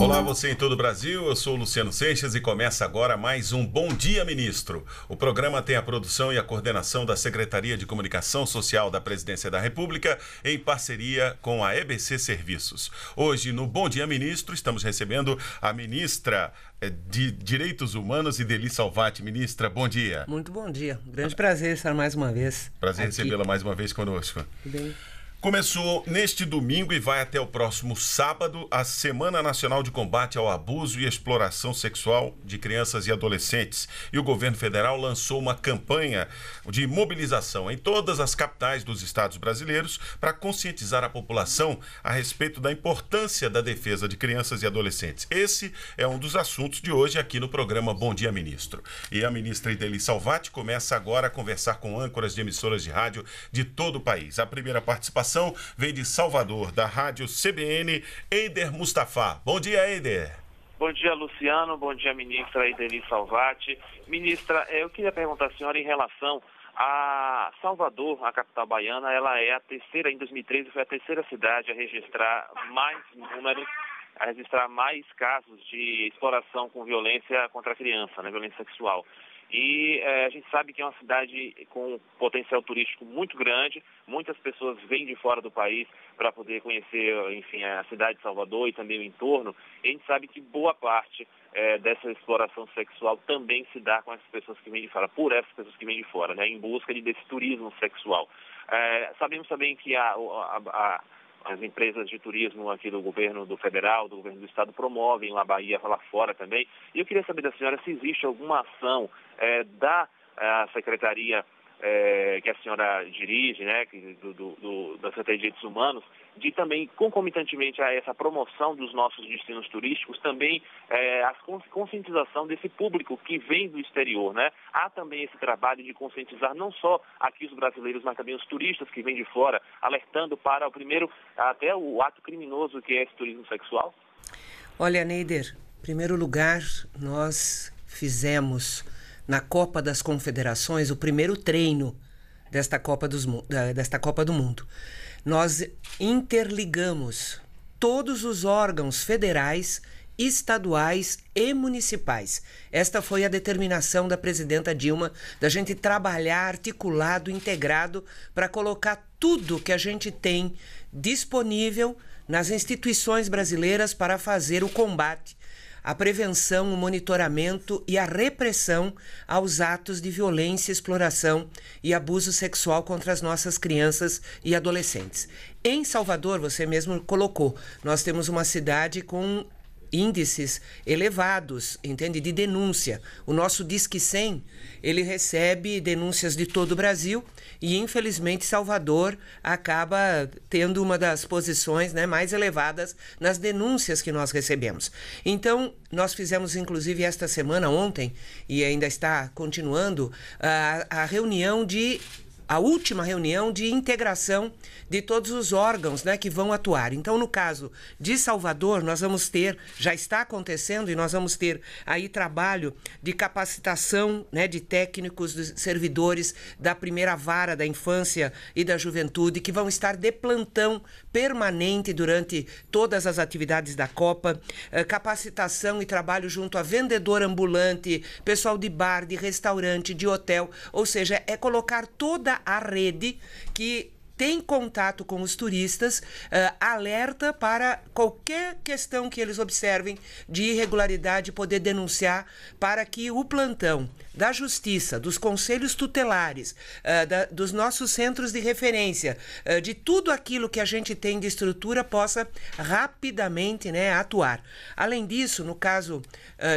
Olá, você em todo o Brasil. Eu sou Luciano Seixas e começa agora mais um Bom Dia Ministro. O programa tem a produção e a coordenação da Secretaria de Comunicação Social da Presidência da República em parceria com a EBC Serviços. Hoje, no Bom Dia Ministro, estamos recebendo a ministra eh, de Direitos Humanos e Deli Salvati. Ministra, bom dia. Muito bom dia. Grande prazer estar mais uma vez. Prazer recebê-la mais uma vez conosco. Tudo bem. Começou neste domingo e vai até o próximo sábado a Semana Nacional de Combate ao Abuso e Exploração Sexual de Crianças e Adolescentes. E o governo federal lançou uma campanha de mobilização em todas as capitais dos estados brasileiros para conscientizar a população a respeito da importância da defesa de crianças e adolescentes. Esse é um dos assuntos de hoje aqui no programa Bom Dia Ministro. E a ministra Ideli Salvati começa agora a conversar com âncoras de emissoras de rádio de todo o país. A primeira participação participação vem de Salvador, da Rádio CBN, Eider Mustafa. Bom dia, Eider. Bom dia, Luciano. Bom dia, ministra Ideli Salvati. Ministra, eh, eu queria perguntar à senhora em relação a Salvador, a capital baiana, ela é a terceira, em 2013, foi a terceira cidade a registrar mais números, a registrar mais casos de exploração com violência contra a criança, né, violência sexual. E é, a gente sabe que é uma cidade com um potencial turístico muito grande. Muitas pessoas vêm de fora do país para poder conhecer, enfim, a cidade de Salvador e também o entorno. E a gente sabe que boa parte é, dessa exploração sexual também se dá com essas pessoas que vêm de fora, por essas pessoas que vêm de fora, né, em busca desse turismo sexual. É, sabemos também que a, a, a as empresas de turismo aqui do governo do federal, do governo do estado, promovem lá Bahia, lá fora também. E eu queria saber da senhora se existe alguma ação é, da é, secretaria é, que a senhora dirige, né, do, do, do, da Secretaria de Direitos Humanos, de também, concomitantemente a essa promoção dos nossos destinos turísticos, também é, a conscientização desse público que vem do exterior. Né? Há também esse trabalho de conscientizar não só aqui os brasileiros, mas também os turistas que vêm de fora, alertando para o primeiro, até o ato criminoso que é esse turismo sexual? Olha, Neider, em primeiro lugar, nós fizemos na Copa das Confederações o primeiro treino desta Copa, dos, desta Copa do Mundo nós interligamos todos os órgãos federais, estaduais e municipais. Esta foi a determinação da presidenta Dilma da gente trabalhar articulado, integrado para colocar tudo que a gente tem disponível nas instituições brasileiras para fazer o combate a prevenção, o monitoramento e a repressão aos atos de violência, exploração e abuso sexual contra as nossas crianças e adolescentes. Em Salvador, você mesmo colocou, nós temos uma cidade com índices elevados, entende, de denúncia. O nosso Disque 100, ele recebe denúncias de todo o Brasil e, infelizmente, Salvador acaba tendo uma das posições né, mais elevadas nas denúncias que nós recebemos. Então, nós fizemos, inclusive, esta semana, ontem, e ainda está continuando, a, a reunião de a última reunião de integração de todos os órgãos né, que vão atuar. Então, no caso de Salvador, nós vamos ter, já está acontecendo, e nós vamos ter aí trabalho de capacitação né, de técnicos, de servidores da primeira vara da infância e da juventude, que vão estar de plantão permanente durante todas as atividades da Copa, eh, capacitação e trabalho junto a vendedor ambulante, pessoal de bar, de restaurante, de hotel, ou seja, é colocar toda a rede que tem contato com os turistas, uh, alerta para qualquer questão que eles observem de irregularidade, poder denunciar para que o plantão da Justiça, dos conselhos tutelares, uh, da, dos nossos centros de referência, uh, de tudo aquilo que a gente tem de estrutura possa rapidamente né, atuar. Além disso, no caso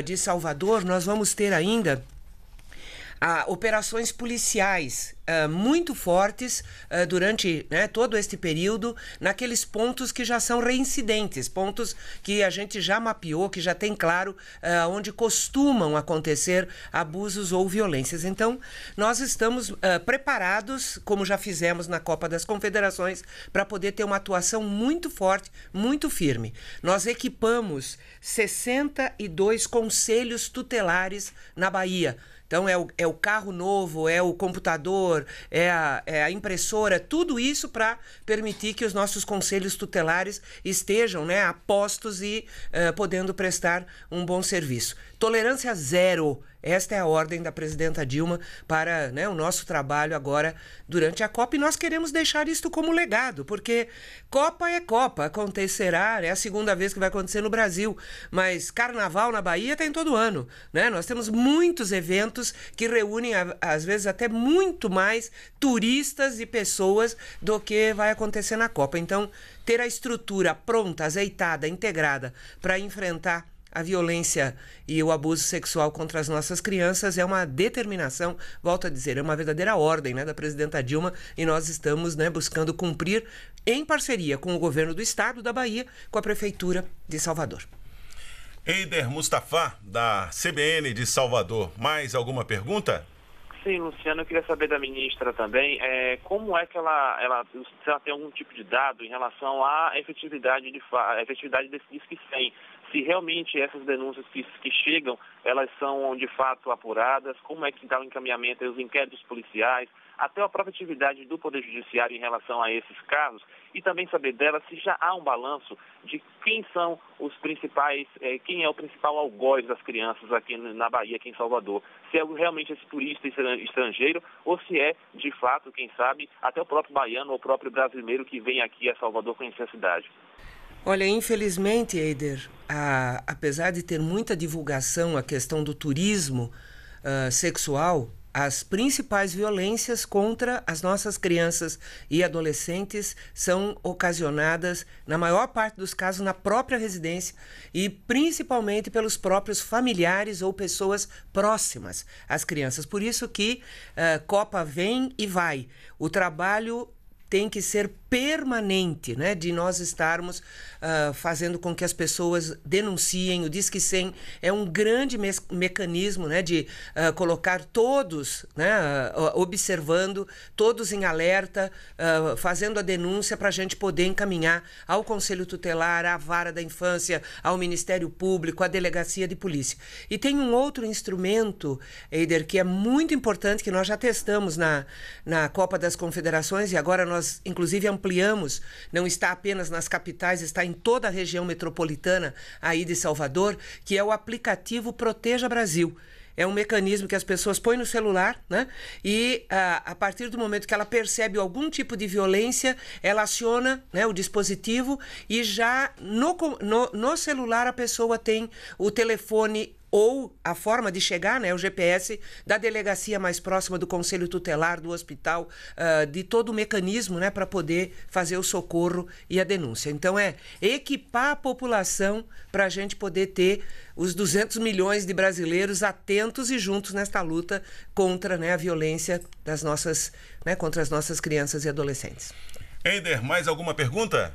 de Salvador, nós vamos ter ainda ah, operações policiais ah, muito fortes ah, durante né, todo este período, naqueles pontos que já são reincidentes, pontos que a gente já mapeou, que já tem claro ah, onde costumam acontecer abusos ou violências. Então, nós estamos preparados, como já fizemos na Copa das Confederações, para poder ter uma atuação muito forte, muito firme. Nós equipamos 62 conselhos tutelares na Bahia então é o, é o carro novo, é o computador, é a, é a impressora, tudo isso para permitir que os nossos conselhos tutelares estejam né, a postos e uh, podendo prestar um bom serviço. Tolerância zero. Esta é a ordem da presidenta Dilma para né, o nosso trabalho agora durante a Copa e nós queremos deixar isto como legado, porque Copa é Copa, acontecerá, né, é a segunda vez que vai acontecer no Brasil, mas Carnaval na Bahia tem todo ano, né? Nós temos muitos eventos que reúnem às vezes até muito mais turistas e pessoas do que vai acontecer na Copa. Então, ter a estrutura pronta, azeitada, integrada para enfrentar a violência e o abuso sexual contra as nossas crianças é uma determinação, volto a dizer, é uma verdadeira ordem né, da presidenta Dilma e nós estamos né, buscando cumprir em parceria com o governo do estado da Bahia, com a prefeitura de Salvador. Eider Mustafa, da CBN de Salvador, mais alguma pergunta? Sim, Luciano, eu queria saber da ministra também, é, como é que ela, ela, se ela tem algum tipo de dado em relação à efetividade, de, efetividade desse DISC-100, se realmente essas denúncias que, que chegam, elas são de fato apuradas, como é que está o encaminhamento dos inquéritos policiais, até a própria atividade do Poder Judiciário em relação a esses casos, e também saber dela se já há um balanço de quem são os principais, é, quem é o principal algoz das crianças aqui na Bahia, aqui em Salvador. Se é realmente esse turista estrangeiro ou se é, de fato, quem sabe, até o próprio baiano ou o próprio brasileiro que vem aqui a Salvador conhecer a cidade. Olha, infelizmente, Eider, a, apesar de ter muita divulgação a questão do turismo uh, sexual, as principais violências contra as nossas crianças e adolescentes são ocasionadas, na maior parte dos casos, na própria residência e principalmente pelos próprios familiares ou pessoas próximas às crianças. Por isso que uh, Copa vem e vai. O trabalho tem que ser permanente, né? De nós estarmos uh, fazendo com que as pessoas denunciem. O Disque 100 é um grande me mecanismo, né? De uh, colocar todos, né? Uh, observando, todos em alerta, fazendo a denúncia para a gente poder encaminhar ao Conselho Tutelar, à Vara da Infância, ao Ministério Público, à Delegacia de Polícia. E tem um outro instrumento, Eider, que é muito importante, que nós já testamos na, na Copa das Confederações e agora nós nós inclusive ampliamos, não está apenas nas capitais, está em toda a região metropolitana aí de Salvador, que é o aplicativo Proteja Brasil. É um mecanismo que as pessoas põem no celular, né? E a, ah, a, partir do momento que ela percebe algum tipo de violência, ela aciona né, o dispositivo e já no, no, no celular a pessoa tem o telefone ou a forma de chegar, né, o GPS da delegacia mais próxima do conselho tutelar, do hospital, uh, de todo o mecanismo, né, para poder fazer o socorro e a denúncia. Então é equipar a população para a gente poder ter os 200 milhões de brasileiros atentos e juntos nesta luta contra, né, a violência das nossas, né, contra as nossas crianças e adolescentes. Eider, mais alguma pergunta?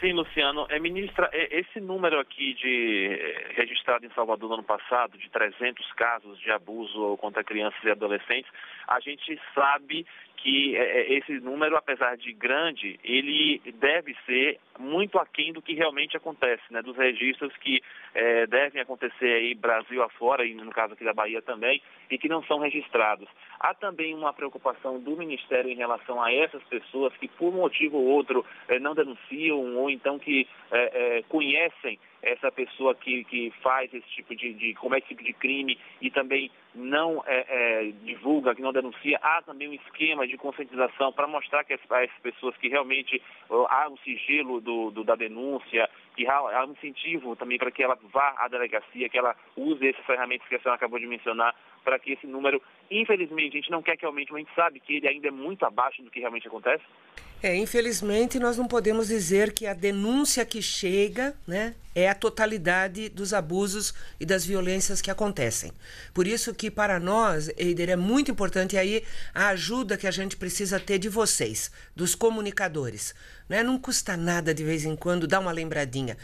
Sim, Luciano. É, ministra, é, esse número aqui de eh, registrado em Salvador no ano passado, de 300 casos de abuso contra crianças e adolescentes, a gente sabe que é, é, esse número, apesar de grande, ele deve ser muito aquém do que realmente acontece, né? dos registros que é, devem acontecer aí Brasil afora, e no caso aqui da Bahia também, e que não são registrados. Há também uma preocupação do Ministério em relação a essas pessoas que, por um motivo ou outro, é, não denunciam ou então que é, é conhecem essa pessoa que, que faz esse tipo de, de comete é esse tipo de crime e também não é, é, divulga, que não denuncia, há também um esquema de conscientização para mostrar que as, as pessoas que realmente há um sigilo do, do, da denúncia, que há, há um incentivo também para que ela vá à delegacia, que ela use essas ferramentas que a senhora acabou de mencionar para que esse número, infelizmente, a gente não quer que aumente, mas a gente sabe que ele ainda é muito abaixo do que realmente acontece? É, infelizmente nós não podemos dizer que a denúncia que chega, né, é a totalidade dos abusos e das violências que acontecem. Por isso que para nós, Eider, é muito importante aí a ajuda que a gente precisa ter de vocês, dos comunicadores, né? Não custa nada de vez em quando dar uma lembradinha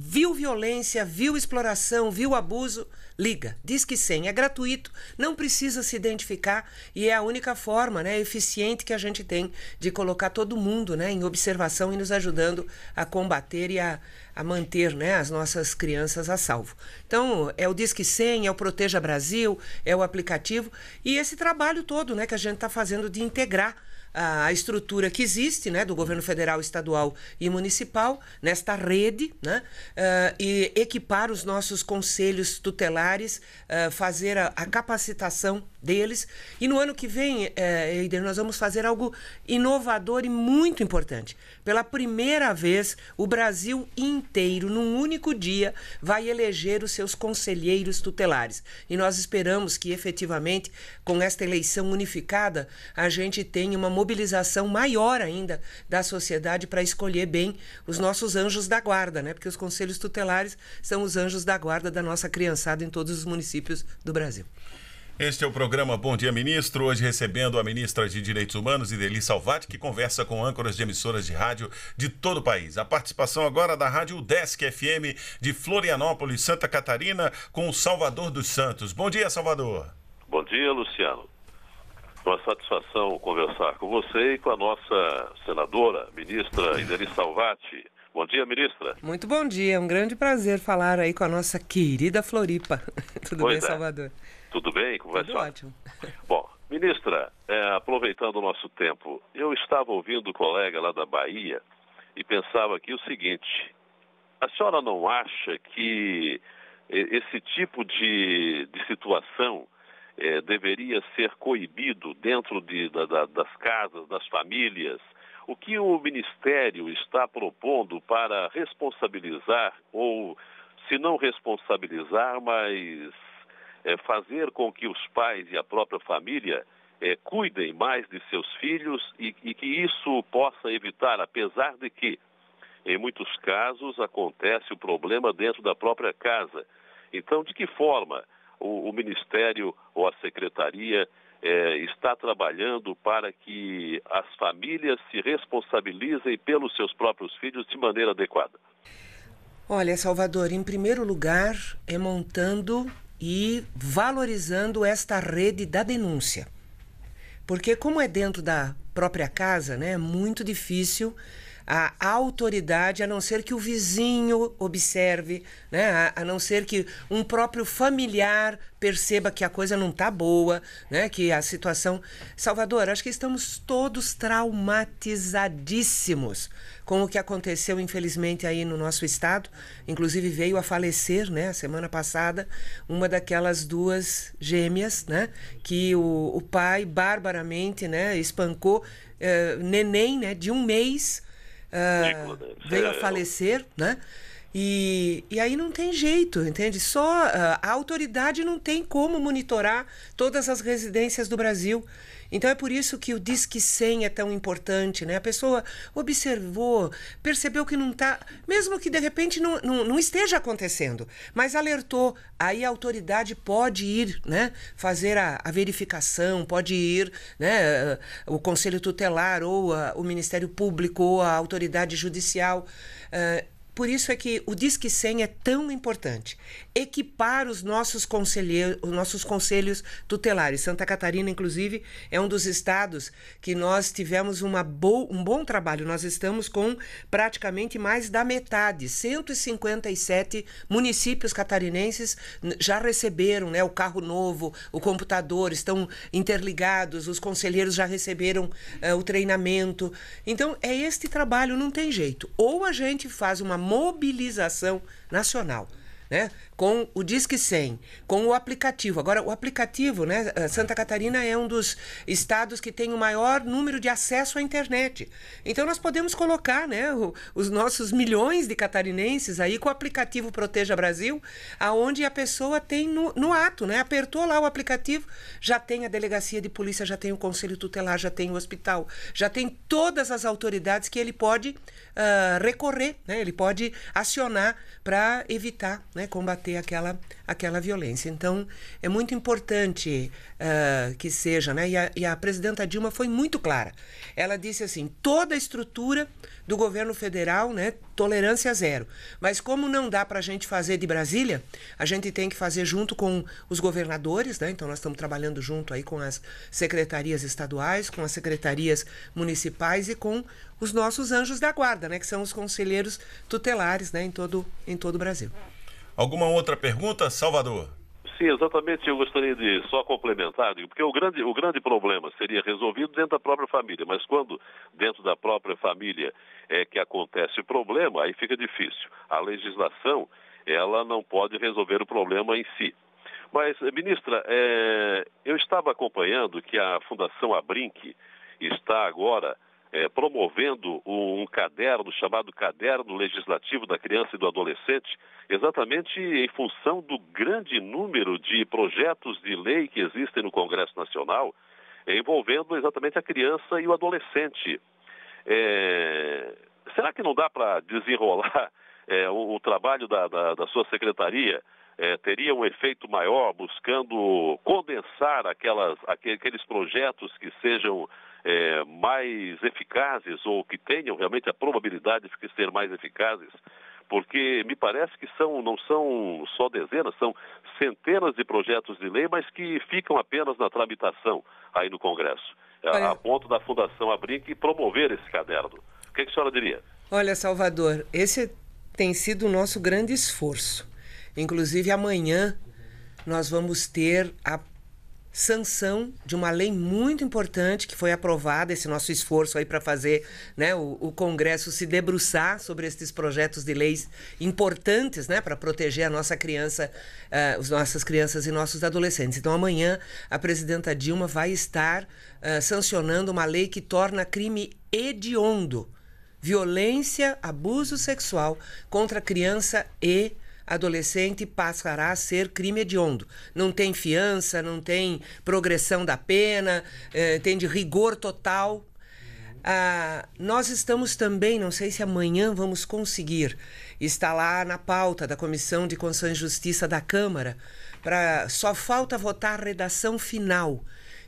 viu violência, viu exploração, viu abuso, liga. Diz que sim, é gratuito, não precisa se identificar e é a única forma, né, eficiente que a gente tem de colocar todo mundo, né, em observação e nos ajudando a combater e a, a manter, né, as nossas crianças a salvo. Então, é o Disque 100, é o Proteja Brasil, é o aplicativo e esse trabalho todo, né, que a gente está fazendo de integrar a estrutura que existe, né, do governo federal, estadual e municipal, nesta rede, né, uh, e equipar os nossos conselhos tutelares, uh, fazer a, a, capacitação deles. E no ano que vem, uh, Eider, nós vamos fazer algo inovador e muito importante. Pela primeira vez, o Brasil inteiro, num único dia, vai eleger os seus conselheiros tutelares. E nós esperamos que, efetivamente, com esta eleição unificada, a gente tenha uma mobilização maior ainda da sociedade para escolher bem os nossos anjos da guarda, né? Porque os conselhos tutelares são os anjos da guarda da nossa criançada em todos os municípios do Brasil. Este é o programa Bom Dia Ministro, hoje recebendo a ministra de Direitos Humanos, Ideli Salvati, que conversa com âncoras de emissoras de rádio de todo o país. A participação agora da Rádio Desk FM de Florianópolis, Santa Catarina, com o Salvador dos Santos. Bom dia, Salvador. Bom dia, Luciano. Uma satisfação conversar com você e com a nossa senadora, ministra Ideli Salvati. Bom dia, ministra. Muito bom dia, é um grande prazer falar aí com a nossa querida Floripa. Tudo pois bem, é. Salvador? Tudo bem? Como vai, Tudo ótimo. Bom, ministra, é, aproveitando o nosso tempo, eu estava ouvindo o um colega lá da Bahia e pensava aqui o seguinte, a senhora não acha que esse tipo de, de situação é, deveria ser coibido dentro de, da, da, das casas, das famílias? O que o Ministério está propondo para responsabilizar ou, se não responsabilizar, mas é, fazer com que os pais e a própria família é, cuidem mais de seus filhos e, e que isso possa evitar, apesar de que, em muitos casos, acontece o problema dentro da própria casa. Então, de que forma o, o Ministério ou a Secretaria é, está trabalhando para que as famílias se responsabilizem pelos seus próprios filhos de maneira adequada? Olha, Salvador, em primeiro lugar, é montando e valorizando esta rede da denúncia. Porque como é dentro da própria casa, né, é muito difícil a autoridade, a não ser que o vizinho observe, né? a, a não ser que um próprio familiar perceba que a coisa não está boa, né? que a situação. Salvador, acho que estamos todos traumatizadíssimos com o que aconteceu, infelizmente, aí no nosso estado. Inclusive veio a falecer, né, semana passada, uma daquelas duas gêmeas, né, que o, o pai barbaramente, né, espancou eh, neném, né, de um mês veio ah, é, a falecer, eu... né? E, e aí não tem jeito, entende? Só uh, a autoridade não tem como monitorar todas as residências do Brasil. Então é por isso que o Disque 100 é tão importante, né? A pessoa observou, percebeu que não está, mesmo que de repente não, não, não, esteja acontecendo, mas alertou, aí a autoridade pode ir, né? Fazer a, a verificação, pode ir, né? O Conselho Tutelar ou a, o Ministério Público ou a autoridade judicial. Uh, por isso é que o Disque 100 é tão importante. Equipar os nossos, conselheiros, os nossos conselhos tutelares. Santa Catarina, inclusive, é um dos estados que nós tivemos uma bo um bom trabalho. Nós estamos com praticamente mais da metade. 157 municípios catarinenses já receberam né, o carro novo, o computador, estão interligados, os conselheiros já receberam uh, o treinamento. Então, é este trabalho, não tem jeito. Ou a gente faz uma mobilização nacional né? Com o Disque 100, com o aplicativo. Agora, o aplicativo, né? Eh, Santa Catarina é um dos estados que tem o maior número de acesso à internet. Então, nós podemos colocar, né? O, os nossos milhões de catarinenses aí com o aplicativo Proteja Brasil, aonde a pessoa tem no, no ato, né? Apertou lá o aplicativo, já tem a delegacia de polícia, já tem o conselho tutelar, já tem o hospital, já tem todas as autoridades que ele pode uh, recorrer, né? Ele pode acionar para evitar né, né, combater aquela, aquela violência. Então, é muito importante uh, que seja, né? E a, e a, presidenta Dilma foi muito clara. Ela disse assim: toda a estrutura do governo federal, né, tolerância zero. Mas como não dá para a gente fazer de Brasília, a gente tem que fazer junto com os governadores, né? Então, nós estamos trabalhando junto aí com as secretarias estaduais, com as secretarias municipais e com os nossos anjos da guarda, né, que são os conselheiros tutelares, né, em todo em todo o Brasil. Alguma outra pergunta, Salvador? Sim, exatamente. Eu gostaria de só complementar, porque o grande, o grande problema seria resolvido dentro da própria família, mas quando dentro da própria família é que acontece o problema, aí fica difícil. A legislação, ela não pode resolver o problema em si. Mas, ministra, é, eu estava acompanhando que a Fundação Abrinque está agora é, promovendo um caderno chamado Caderno Legislativo da Criança e do Adolescente, exatamente em função do grande número de projetos de lei que existem no Congresso Nacional, envolvendo exatamente a criança e o adolescente. É... será que não dá para desenrolar é, o, o, trabalho da, da, da sua secretaria é, teria um efeito maior, buscando condensar aquelas, aqueles projetos que sejam é, mais eficazes ou que tenham realmente a probabilidade de ser mais eficazes, porque me parece que são, não são só dezenas, são centenas de projetos de lei, mas que ficam apenas na tramitação aí no Congresso, a ponto da Fundação abrir e promover esse caderno. O que, é que a senhora diria? Olha, Salvador, esse tem sido o nosso grande esforço. Inclusive, amanhã nós vamos ter a sanção de uma lei muito importante que foi aprovada, esse nosso esforço aí para fazer né, o, o, Congresso se debruçar sobre esses projetos de leis importantes né, para proteger a nossa criança, uh, as nossas crianças e nossos adolescentes. Então amanhã a presidenta Dilma vai estar uh, sancionando uma lei que torna crime hediondo violência, abuso sexual contra criança e adolescente adolescente passará a ser crime hediondo. Não tem fiança, não tem progressão da pena, eh, tem de rigor total. Ah, nós estamos também, não sei se amanhã vamos conseguir, está lá na pauta da Comissão de Constituição e Justiça da Câmara, pra, só falta votar a redação final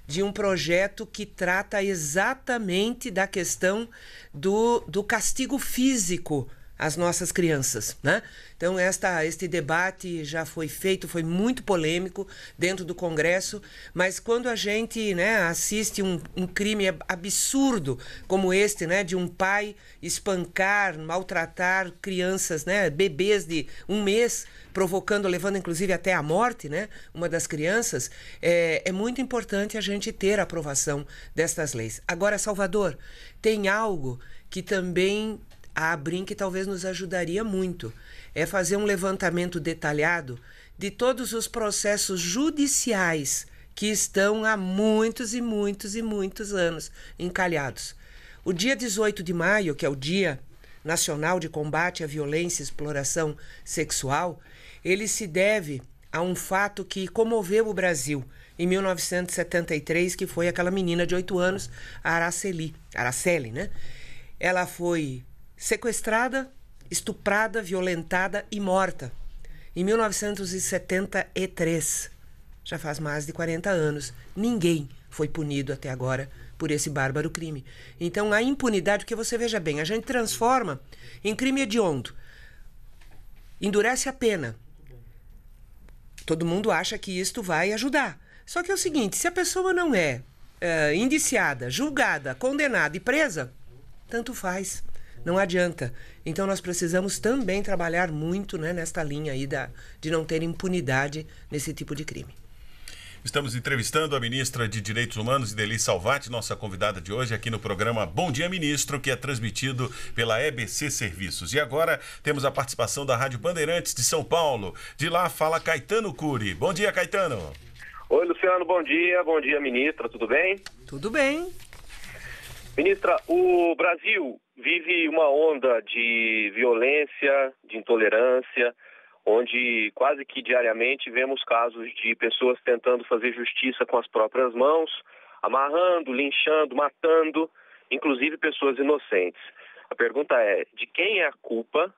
de um projeto que trata exatamente da questão do, do castigo físico as nossas crianças, né? Então esta este debate já foi feito, foi muito polêmico dentro do Congresso, mas quando a gente, né, assiste um, um crime absurdo como este, né, de um pai espancar, maltratar crianças, né, bebês de um mês, provocando, levando inclusive até a morte, né, uma das crianças, é, é muito importante a gente ter a aprovação destas leis. Agora, Salvador, tem algo que também a que talvez nos ajudaria muito é fazer um levantamento detalhado de todos os processos judiciais que estão há muitos e muitos e muitos anos encalhados. O dia 18 de maio, que é o Dia Nacional de Combate à Violência e Exploração Sexual, ele se deve a um fato que comoveu o Brasil em 1973, que foi aquela menina de 8 anos, a Araceli, Araceli, né? Ela foi sequestrada, estuprada, violentada e morta em 1973. Já faz mais de 40 anos. Ninguém foi punido até agora por esse bárbaro crime. Então, a impunidade, que você veja bem, a gente transforma em crime hediondo. Endurece a pena. Todo mundo acha que isto vai ajudar. Só que é o seguinte: se a pessoa não é, é indiciada, julgada, condenada e presa, tanto faz não adianta. Então nós precisamos também trabalhar muito né, nesta linha aí da, de não ter impunidade nesse tipo de crime. Estamos entrevistando a ministra de Direitos Humanos, Deli Salvati, nossa convidada de hoje aqui no programa Bom Dia Ministro, que é transmitido pela EBC Serviços. E agora temos a participação da Rádio Bandeirantes de São Paulo. De lá fala Caetano Cury. Bom dia, Caetano. Oi, Luciano, bom dia. Bom dia, ministra, tudo bem? Tudo bem. Ministra, o Brasil vive uma onda de violência, de intolerância, onde quase que diariamente vemos casos de pessoas tentando fazer justiça com as próprias mãos, amarrando, linchando, matando, inclusive pessoas inocentes. A pergunta é: de quem é a culpa?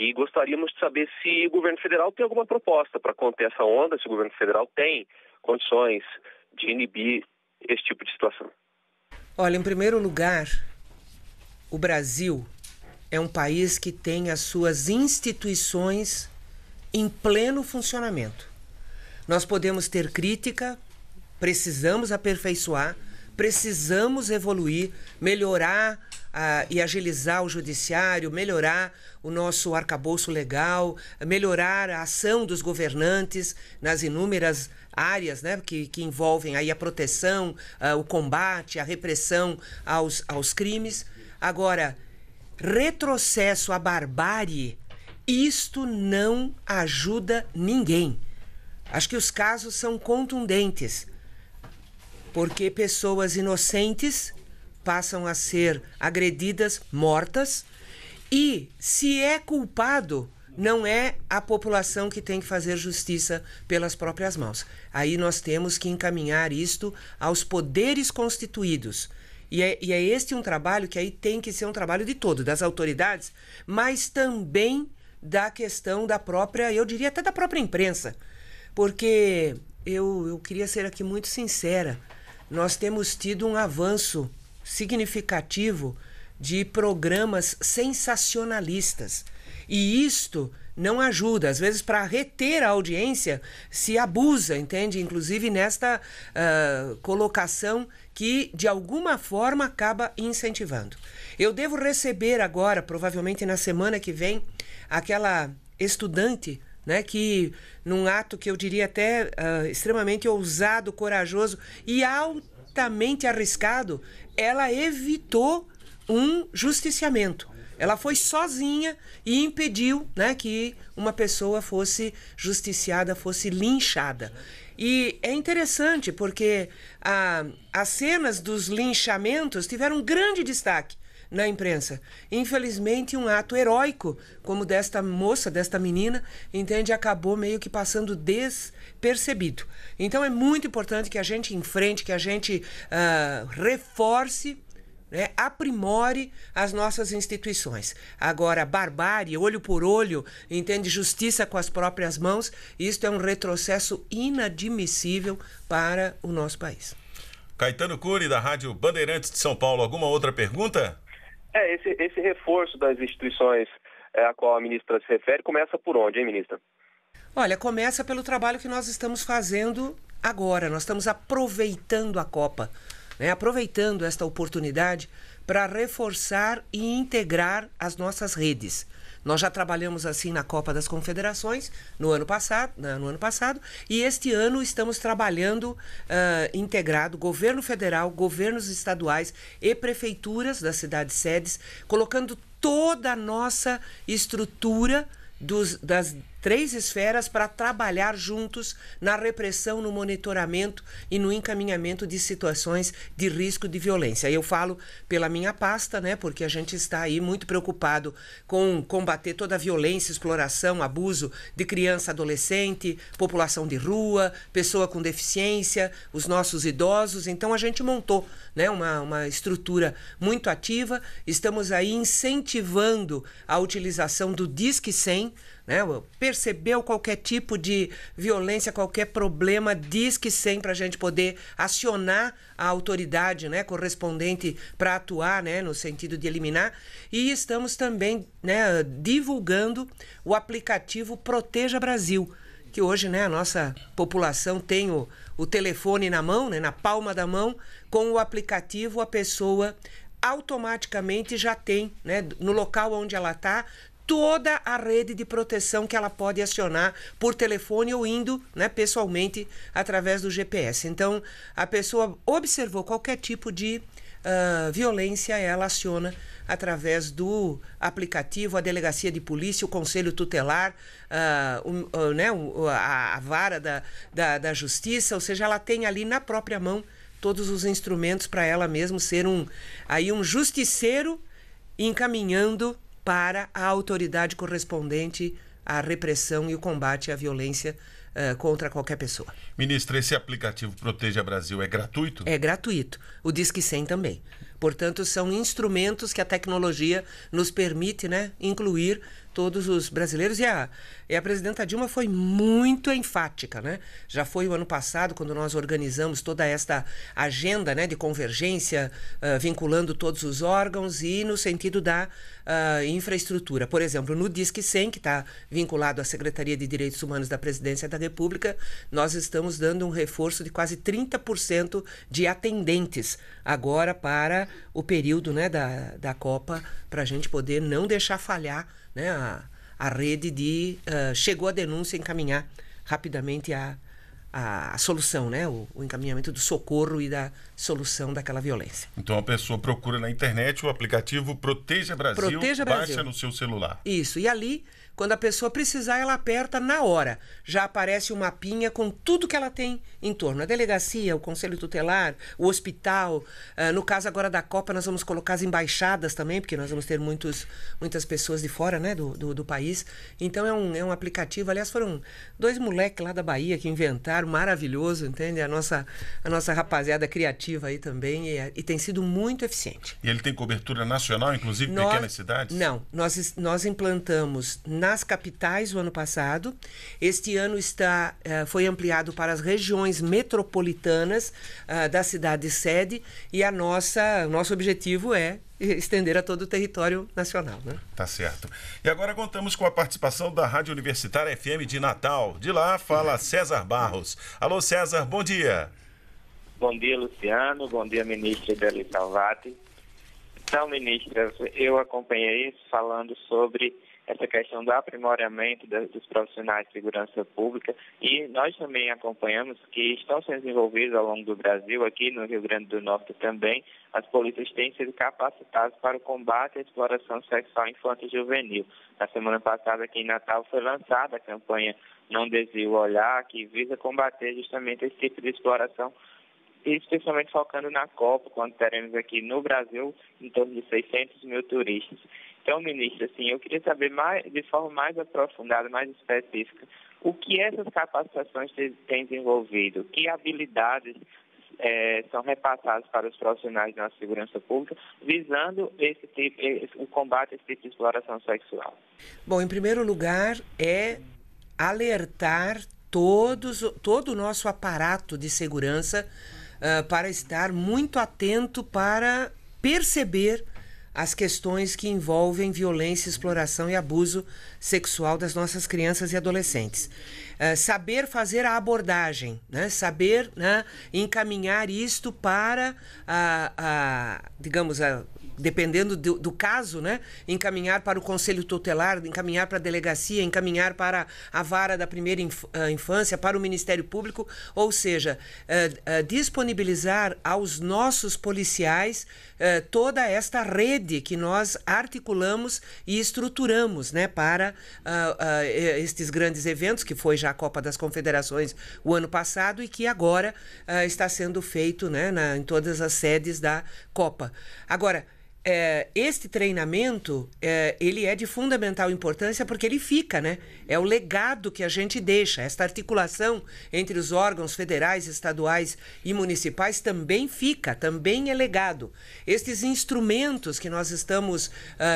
E gostaríamos de saber se o governo federal tem alguma proposta para conter essa onda, se o governo federal tem condições de inibir esse tipo de situação. Olha, em primeiro lugar, o Brasil é um país que tem as suas instituições em pleno funcionamento. Nós podemos ter crítica, precisamos aperfeiçoar, precisamos evoluir, melhorar uh, e agilizar o judiciário, melhorar o nosso arcabouço legal, melhorar a ação dos governantes nas inúmeras áreas né, que, que envolvem aí a proteção, uh, o combate, a repressão aos, aos crimes. Agora, retrocesso à barbárie, isto não ajuda ninguém. Acho que os casos são contundentes, porque pessoas inocentes passam a ser agredidas, mortas, e se é culpado, não é a população que tem que fazer justiça pelas próprias mãos. Aí nós temos que encaminhar isto aos poderes constituídos e é, e é este um trabalho que aí tem que ser um trabalho de todo, das autoridades, mas também da questão da própria, eu diria até da própria imprensa. Porque eu, eu queria ser aqui muito sincera. Nós temos tido um avanço significativo de programas sensacionalistas. E isto não ajuda. Às vezes, para reter a audiência, se abusa, entende? Inclusive nesta uh, colocação que de alguma forma acaba incentivando. Eu devo receber agora, provavelmente na semana que vem, aquela estudante né, que num ato que eu diria até uh, extremamente ousado, corajoso e altamente arriscado, ela evitou um justiciamento. Ela foi sozinha e impediu né, que uma pessoa fosse justiciada, fosse linchada. E é interessante porque a, ah, as cenas dos linchamentos tiveram um grande destaque na imprensa. Infelizmente, um ato heróico, como desta moça, desta menina, entende, acabou meio que passando despercebido. Então é muito importante que a gente enfrente, que a gente uh, reforce né? Aprimore as nossas instituições. Agora, barbárie, olho por olho, entende? Justiça com as próprias mãos, isto é um retrocesso inadmissível para o nosso país. Caetano Cury, da Rádio Bandeirantes de São Paulo, alguma outra pergunta? É, esse, esse reforço das instituições é, a qual a ministra se refere começa por onde, hein, ministra? Olha, começa pelo trabalho que nós estamos fazendo agora. Nós estamos aproveitando a Copa né, aproveitando esta oportunidade para reforçar e integrar as nossas redes. Nós já trabalhamos assim na Copa das Confederações no ano passado, no ano passado e este ano estamos trabalhando uh, integrado governo federal, governos estaduais e prefeituras das cidades sedes, colocando toda a nossa estrutura dos, das três esferas para trabalhar juntos na repressão, no monitoramento e no encaminhamento de situações de risco de violência. Eu falo pela minha pasta, né, porque a gente está aí muito preocupado com combater toda a violência, exploração, abuso de criança, adolescente, população de rua, pessoa com deficiência, os nossos idosos. Então a gente montou, né, uma, uma estrutura muito ativa. Estamos aí incentivando a utilização do Disque 100 né? Percebeu qualquer tipo de violência, qualquer problema, diz que sim para a gente poder acionar a autoridade, né, correspondente para atuar, né, no sentido de eliminar. E estamos também, né, divulgando o aplicativo Proteja Brasil que hoje né, a nossa população tem o, o telefone na mão, né, na palma da mão, com o aplicativo a pessoa automaticamente já tem, né, no local onde ela está, toda a rede de proteção que ela pode acionar por telefone ou indo né, pessoalmente através do GPS. Então, a pessoa observou qualquer tipo de uh, violência, ela aciona através do aplicativo, a delegacia de polícia, o conselho tutelar, uh, né, a, a, vara da, da, da justiça, ou seja, ela tem ali na própria mão todos os instrumentos para ela mesmo ser um aí um justiceiro encaminhando para a autoridade correspondente à repressão e o combate à violência uh, contra qualquer pessoa. Ministra, esse aplicativo Proteja Brasil é gratuito? É gratuito. O Disque 100 também. Portanto, são instrumentos que a tecnologia nos permite né, incluir todos os brasileiros. E a, e a presidenta Dilma foi muito enfática, né? Já foi o ano passado, quando nós organizamos toda esta agenda né, de convergência, uh, vinculando todos os órgãos e no sentido da uh, infraestrutura. Por exemplo, no Disque 100, que está vinculado à Secretaria de Direitos Humanos da Presidência da República, nós estamos dando um reforço de quase 30% de atendentes agora para o período né, da, da Copa, para a gente poder não deixar falhar né? A, a rede de uh, chegou a denúncia encaminhar rapidamente a, a, a solução, né? O, o, encaminhamento do socorro e da solução daquela violência. Então a pessoa procura na internet o aplicativo Proteja Brasil, Proteja Brasil. baixa no seu celular. Isso. E ali quando a pessoa precisar, ela aperta na hora. Já aparece o um mapinha com tudo que ela tem em torno. A delegacia, o conselho tutelar, o hospital. Uh, no caso agora da Copa, nós vamos colocar as embaixadas também, porque nós vamos ter muitos, muitas pessoas de fora né, do, do, do país. Então é um, é um aplicativo. Aliás, foram dois moleques lá da Bahia que inventaram, maravilhoso, entende? A nossa, a nossa rapaziada criativa aí também. E, é, e tem sido muito eficiente. E ele tem cobertura nacional, inclusive, nós, pequenas cidades? Não. Nós, nós implantamos na nas capitais o ano passado. Este ano está, uh, foi ampliado para as regiões metropolitanas uh, da cidade sede e a nossa, o nosso objetivo é estender a todo o território nacional. Né? Tá certo. E agora contamos com a participação da Rádio Universitária FM de Natal. De lá fala César Barros. Alô, César, bom dia. Bom dia, Luciano. Bom dia, ministra Deli Salvati. Então, ministra, eu acompanhei falando sobre essa questão do aprimoramento dos profissionais de segurança pública e nós também acompanhamos que estão sendo desenvolvidos ao longo do Brasil, aqui no Rio Grande do Norte também, as polícias têm sido capacitadas para o combate à exploração sexual infantil e juvenil. Na semana passada, aqui em Natal, foi lançada a campanha Não Desvio Olhar, que visa combater justamente esse tipo de exploração especialmente focando na Copa, quando teremos aqui no Brasil em torno de 600 mil turistas. Então, ministro, assim, eu queria saber mais, de forma mais aprofundada, mais específica, o que essas capacitações têm desenvolvido, que habilidades é, são repassadas para os profissionais da segurança pública, visando esse tipo, o combate a esse tipo de exploração sexual? Bom, em primeiro lugar, é alertar todos, todo o nosso aparato de segurança uh, para estar muito atento para perceber as questões que envolvem violência, exploração e abuso sexual das nossas crianças e adolescentes. É, saber fazer a abordagem, né? saber né, encaminhar isto para, a, a digamos, a, dependendo do, do, caso, né, encaminhar para o conselho tutelar, encaminhar para a delegacia, encaminhar para a vara da primeira ah, infância, para o Ministério Público, ou seja, uh, uh, disponibilizar aos nossos policiais uh, toda esta rede que nós articulamos e estruturamos, né, para ah, ah, estes grandes eventos que foi já a Copa das Confederações o ano passado e que agora está sendo feito, né, na, em todas as sedes da Copa. Agora é, este treinamento é, ele é de fundamental importância porque ele fica, né? É o legado que a gente deixa. Esta articulação entre os órgãos federais, estaduais e municipais também fica, também é legado. Estes instrumentos que nós estamos uh,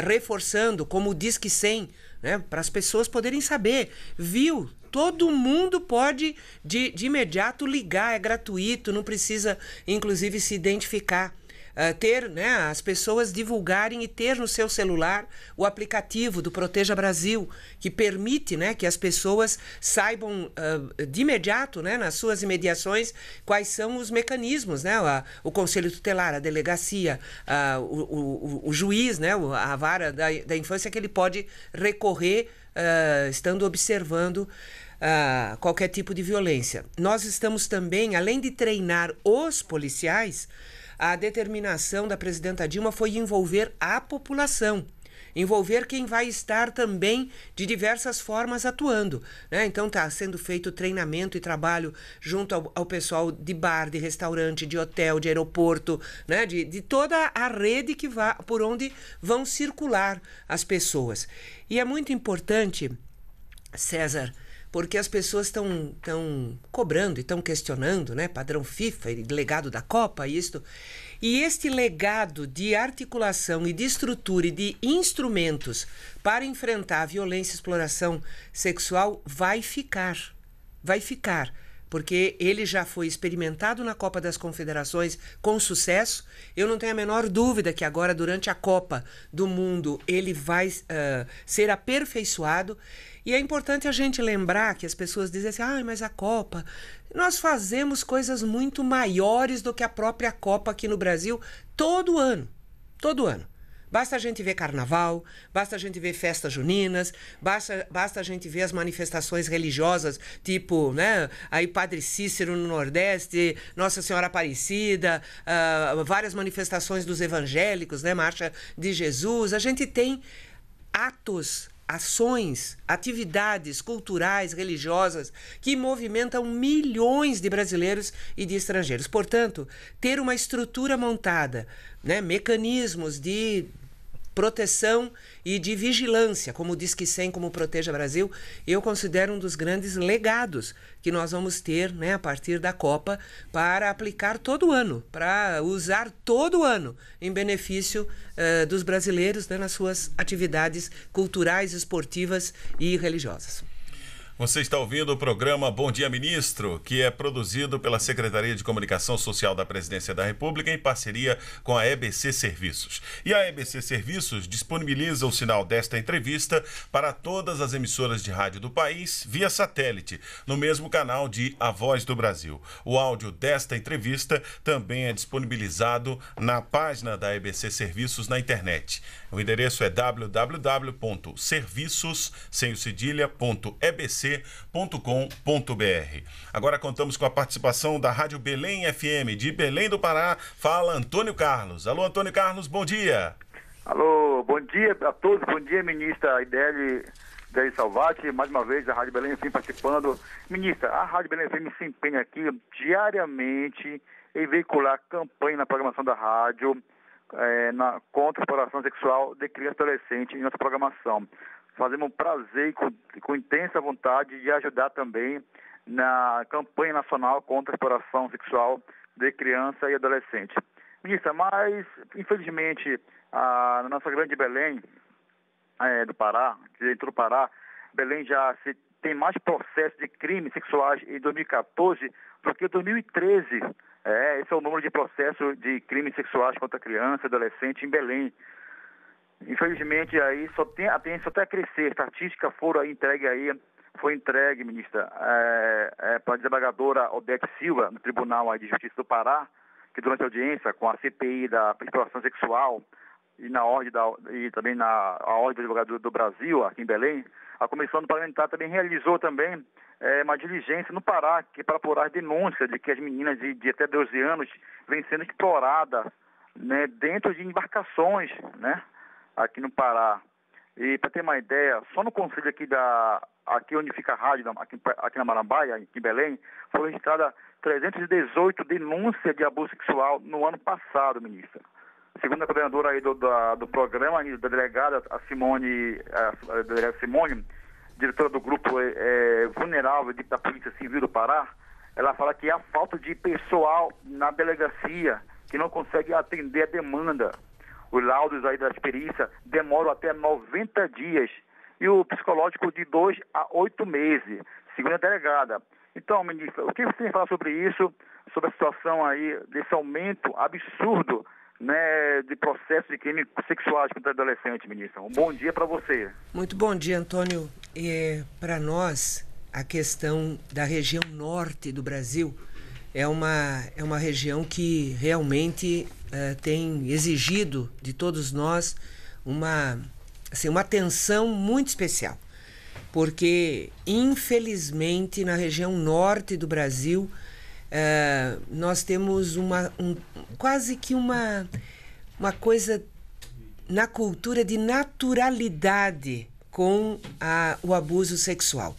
reforçando, como o Disque 100, né, para as pessoas poderem saber, viu? Todo mundo pode de, de imediato ligar, é gratuito, não precisa, inclusive, se identificar. Ah, ter, né, as pessoas divulgarem e ter no seu celular o aplicativo do Proteja Brasil, que permite né, que as pessoas saibam uh, de imediato, né, nas suas imediações, quais são os mecanismos, né, a, o Conselho Tutelar, a delegacia, o, o, o, juiz, né, a vara da, da infância que ele pode recorrer uh, estando observando. Uh, qualquer tipo de violência. Nós estamos também, além de treinar os policiais, a determinação da presidenta Dilma foi envolver a população envolver quem vai estar também de diversas formas atuando. Né? Então está sendo feito treinamento e trabalho junto ao, ao, pessoal de bar, de restaurante, de hotel, de aeroporto, né? de, de toda a rede que vá, por onde vão circular as pessoas. E é muito importante, César, porque as pessoas estão tão cobrando e estão questionando, né? Padrão FIFA, legado da Copa, isto. E este legado de articulação e de estrutura e de instrumentos para enfrentar a violência e exploração sexual vai ficar. Vai ficar porque ele já foi experimentado na Copa das Confederações com sucesso. Eu não tenho a menor dúvida que agora, durante a Copa do Mundo, ele vai uh, ser aperfeiçoado. E é importante a gente lembrar que as pessoas dizem assim: ah, mas a Copa. Nós fazemos coisas muito maiores do que a própria Copa aqui no Brasil todo ano. Todo ano. Basta a gente ver carnaval, basta a gente ver festas juninas, basta, basta a gente ver as manifestações religiosas, tipo, né, aí Padre Cícero no Nordeste, Nossa Senhora Aparecida, uh, várias manifestações dos evangélicos, né, Marcha de Jesus. A gente tem atos ações, atividades culturais, religiosas que movimentam milhões de brasileiros e de estrangeiros. Portanto, ter uma estrutura montada, né, mecanismos de proteção e de vigilância, como diz que sem como Proteja Brasil, eu considero um dos grandes legados que nós vamos ter né, a partir da Copa para aplicar todo ano, para usar todo ano em benefício uh, dos brasileiros né, nas suas atividades culturais, esportivas e religiosas. Você está ouvindo o programa Bom Dia Ministro, que é produzido pela Secretaria de Comunicação Social da Presidência da República em parceria com a EBC Serviços. E a EBC Serviços disponibiliza o sinal desta entrevista para todas as emissoras de rádio do país via satélite, no mesmo canal de A Voz do Brasil. O áudio desta entrevista também é disponibilizado na página da EBC Serviços na internet. O endereço é www.serviços.ebc bbc.com.br. Agora contamos com a participação da Rádio Belém FM de Belém do Pará. Fala Antônio Carlos. Alô, Antônio Carlos, bom dia. Alô, bom dia a todos. Bom dia, ministra Ideli Ideli Salvati. Mais uma vez, a Rádio Belém FM participando. Ministra, a Rádio Belém FM se empenha aqui diariamente em veicular campanha na programação da rádio é, na, contra a exploração sexual de criança e adolescente em nossa programação fazemos um prazer e com, com intensa vontade de ajudar também na campanha nacional contra a exploração sexual de criança e adolescente. Ministra, mas infelizmente a, na nossa grande Belém é, do Pará, dentro do Pará, Belém já se tem mais processos de crimes sexuais em 2014 do que em 2013. É, esse é o número de processos de crimes sexuais contra criança e adolescente em Belém. Infelizmente aí só tem a tendência até a é crescer. Estatística foram entregue aí, foi entregue, ministra, é, é, para a desembargadora Odete Silva, no Tribunal aí, de Justiça do Pará, que durante a audiência com a CPI da exploração sexual e na ordem da, e também na a ordem do advogado do Brasil, aqui em Belém, a comissão parlamentar também realizou também é, uma diligência no Pará, que é para apurar denúncias de que as meninas de, de até 12 anos vêm sendo exploradas né, dentro de embarcações, né? aqui no Pará. E para ter uma ideia, só no conselho aqui da aqui onde fica a rádio, aqui, aqui na Marambaia, aqui em Belém, foram registradas 318 denúncias de abuso sexual no ano passado, ministra. Segundo a coordenadora aí do, da, do programa, da delegada a Simone, a, a delegada Simone, diretora do grupo é, é vulnerável da Polícia Civil do Pará, ela fala que há falta de pessoal na delegacia que não consegue atender a demanda. Os laudos aí das perícias demoram até 90 dias e o psicológico de 2 a 8 meses, segundo a delegada. Então, ministra, o que você tem a falar sobre isso, sobre a situação aí desse aumento absurdo né, de processo de crime sexuais contra adolescente, ministra. Um bom dia para você. Muito bom dia, Antônio. e para nós, a questão da região norte do Brasil é uma, é uma região que realmente eh, tem exigido de todos nós uma, assim, uma atenção muito especial. Porque, infelizmente, na região norte do Brasil, uh, nós temos uma, um, quase que uma, uma coisa na cultura de naturalidade com a, o abuso sexual.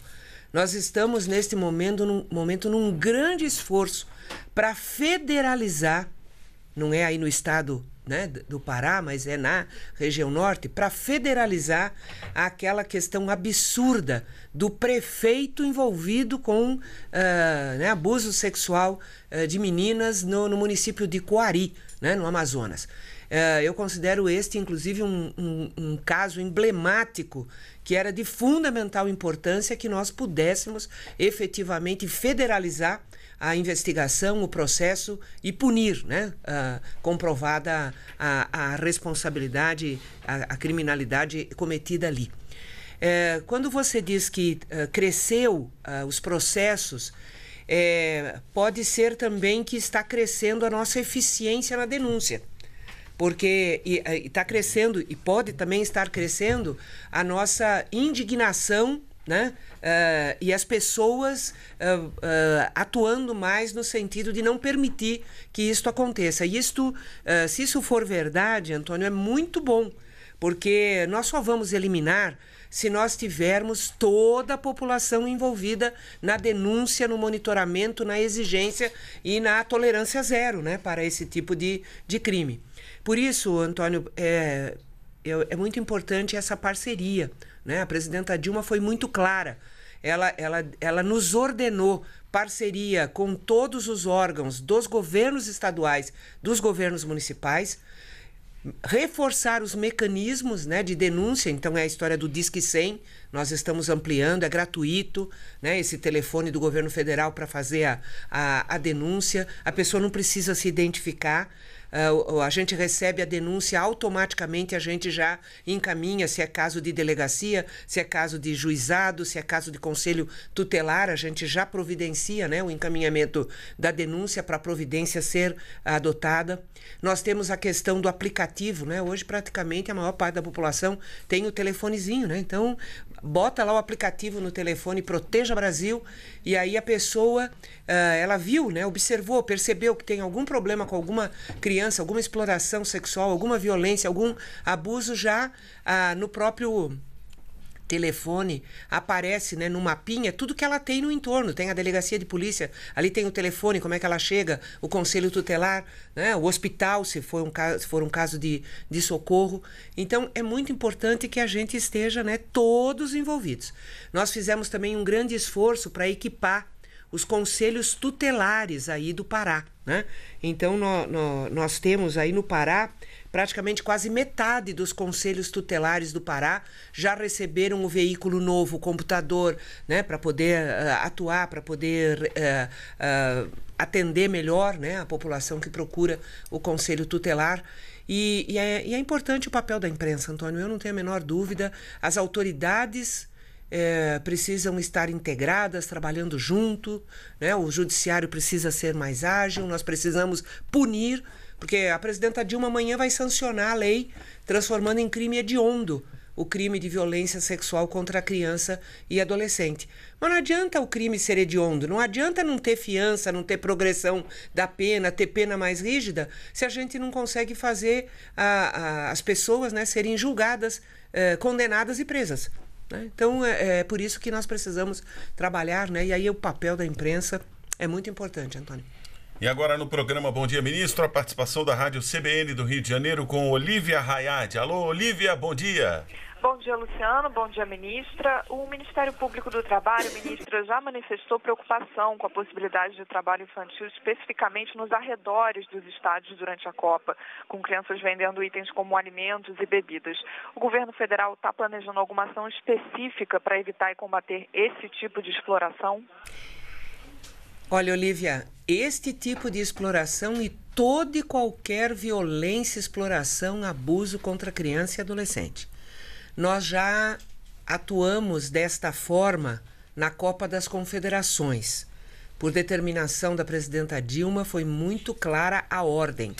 Nós estamos, neste momento, num, momento, num grande esforço para federalizar não é aí no estado né, do Pará, mas é na região norte, para federalizar aquela questão absurda do prefeito envolvido com uh, né, abuso sexual uh, de meninas no, no, município de Coari, né, no Amazonas. Ah, eu considero este, inclusive, um, um, um caso emblemático que era de fundamental importância que nós pudéssemos efetivamente federalizar a investigação, o processo e punir, né? Uh, comprovada a, a responsabilidade, a, a, criminalidade cometida ali. É, quando você diz que uh, cresceu uh, os processos, é, pode ser também que está crescendo a nossa eficiência na denúncia porque está é, crescendo e pode também estar crescendo a nossa indignação né, uh, e as pessoas uh, uh, atuando mais no sentido de não permitir que isto aconteça. E isto, se isso for verdade, Antônio, é muito bom, porque nós só vamos eliminar se nós tivermos toda a população envolvida na denúncia, no monitoramento, na exigência e na tolerância zero né, para esse tipo de, de crime. Por isso, Antônio, é, eu, é muito importante essa parceria. Né? A presidenta Dilma foi muito clara. Ela, ela, ela nos ordenou parceria com todos os órgãos dos governos estaduais, dos governos municipais, reforçar os mecanismos né, de denúncia. Então, é a história do Disque 100, nós estamos ampliando, é gratuito né, esse telefone do governo federal para fazer a, a, a denúncia. A pessoa não precisa se identificar. É, a gente recebe a denúncia, automaticamente a gente já encaminha se é caso de delegacia, se é caso de juizado, se é caso de conselho tutelar, a gente já providencia né, o encaminhamento da denúncia para a providência ser adotada. Nós temos a questão do aplicativo, né? Hoje praticamente a maior parte da população tem o telefonezinho, né? Então bota lá o aplicativo no telefone Proteja Brasil e aí a pessoa uh, ela viu, né, observou, percebeu que tem algum problema com alguma criança, alguma exploração sexual, alguma violência, algum abuso já uh, no próprio telefone, aparece né, no mapinha tudo que ela tem no entorno. Tem a delegacia de polícia, ali tem o telefone, como é que ela chega, o conselho tutelar, né, o hospital, se for um caso, se for um caso de, de socorro. Então, é muito importante que a gente esteja né, todos envolvidos. Nós fizemos também um grande esforço para equipar os conselhos tutelares aí do Pará. Né? Então, no, no, nós temos aí no Pará Praticamente quase metade dos conselhos tutelares do Pará já receberam o veículo novo, o computador, né, para poder uh, atuar, para poder uh, uh, atender melhor né, a população que procura o conselho tutelar. E, e, é, e, é, importante o papel da imprensa, Antônio, eu não tenho a menor dúvida. As autoridades é, precisam estar integradas, trabalhando junto, né? o judiciário precisa ser mais ágil, nós precisamos punir porque a presidenta Dilma amanhã vai sancionar a lei transformando em crime hediondo o crime de violência sexual contra a criança e adolescente. Mas não adianta o crime ser hediondo, não adianta não ter fiança, não ter progressão da pena, ter pena mais rígida, se a gente não consegue fazer a, a, as pessoas né, serem julgadas, eh, condenadas e presas. Né? Então é, é por isso que nós precisamos trabalhar, né? e aí o papel da imprensa é muito importante, Antônio. E agora no programa Bom Dia Ministro, a participação da Rádio CBN do Rio de Janeiro com Olivia Rayad. Alô, Olivia, bom dia. Bom dia, Luciano. Bom dia, ministra. O Ministério Público do Trabalho, ministra, já manifestou preocupação com a possibilidade de trabalho infantil, especificamente nos arredores dos estádios durante a Copa, com crianças vendendo itens como alimentos e bebidas. O governo federal está planejando alguma ação específica para evitar e combater esse tipo de exploração? Olha, Olivia, este tipo de exploração e toda e qualquer violência, exploração, abuso contra criança e adolescente. Nós já atuamos desta forma na Copa das Confederações. Por determinação da presidenta Dilma, foi muito clara a ordem: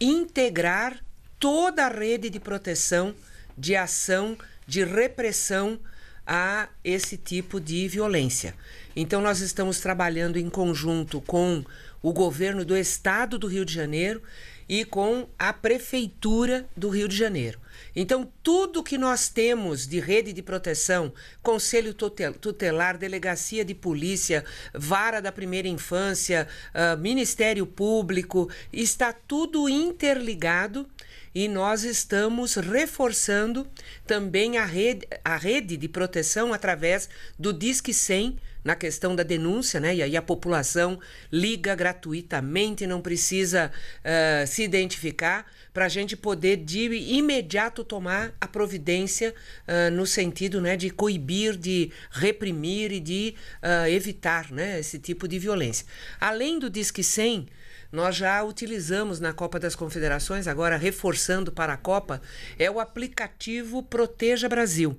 integrar toda a rede de proteção, de ação, de repressão a esse tipo de violência. Então, nós estamos trabalhando em conjunto com o governo do estado do Rio de Janeiro e com a prefeitura do Rio de Janeiro. Então, tudo que nós temos de rede de proteção, conselho tutelar, delegacia de polícia, vara da primeira infância, uh, Ministério Público, está tudo interligado e nós estamos reforçando também a rede, a rede de proteção através do Disque 100 na questão da denúncia, né? E aí a população liga gratuitamente, não precisa uh, se identificar, para a gente poder de imediato tomar a providência uh, no sentido né, de coibir, de reprimir e de uh, evitar né, esse tipo de violência. Além do Disque 100, nós já utilizamos na Copa das Confederações, agora reforçando para a Copa, é o aplicativo Proteja Brasil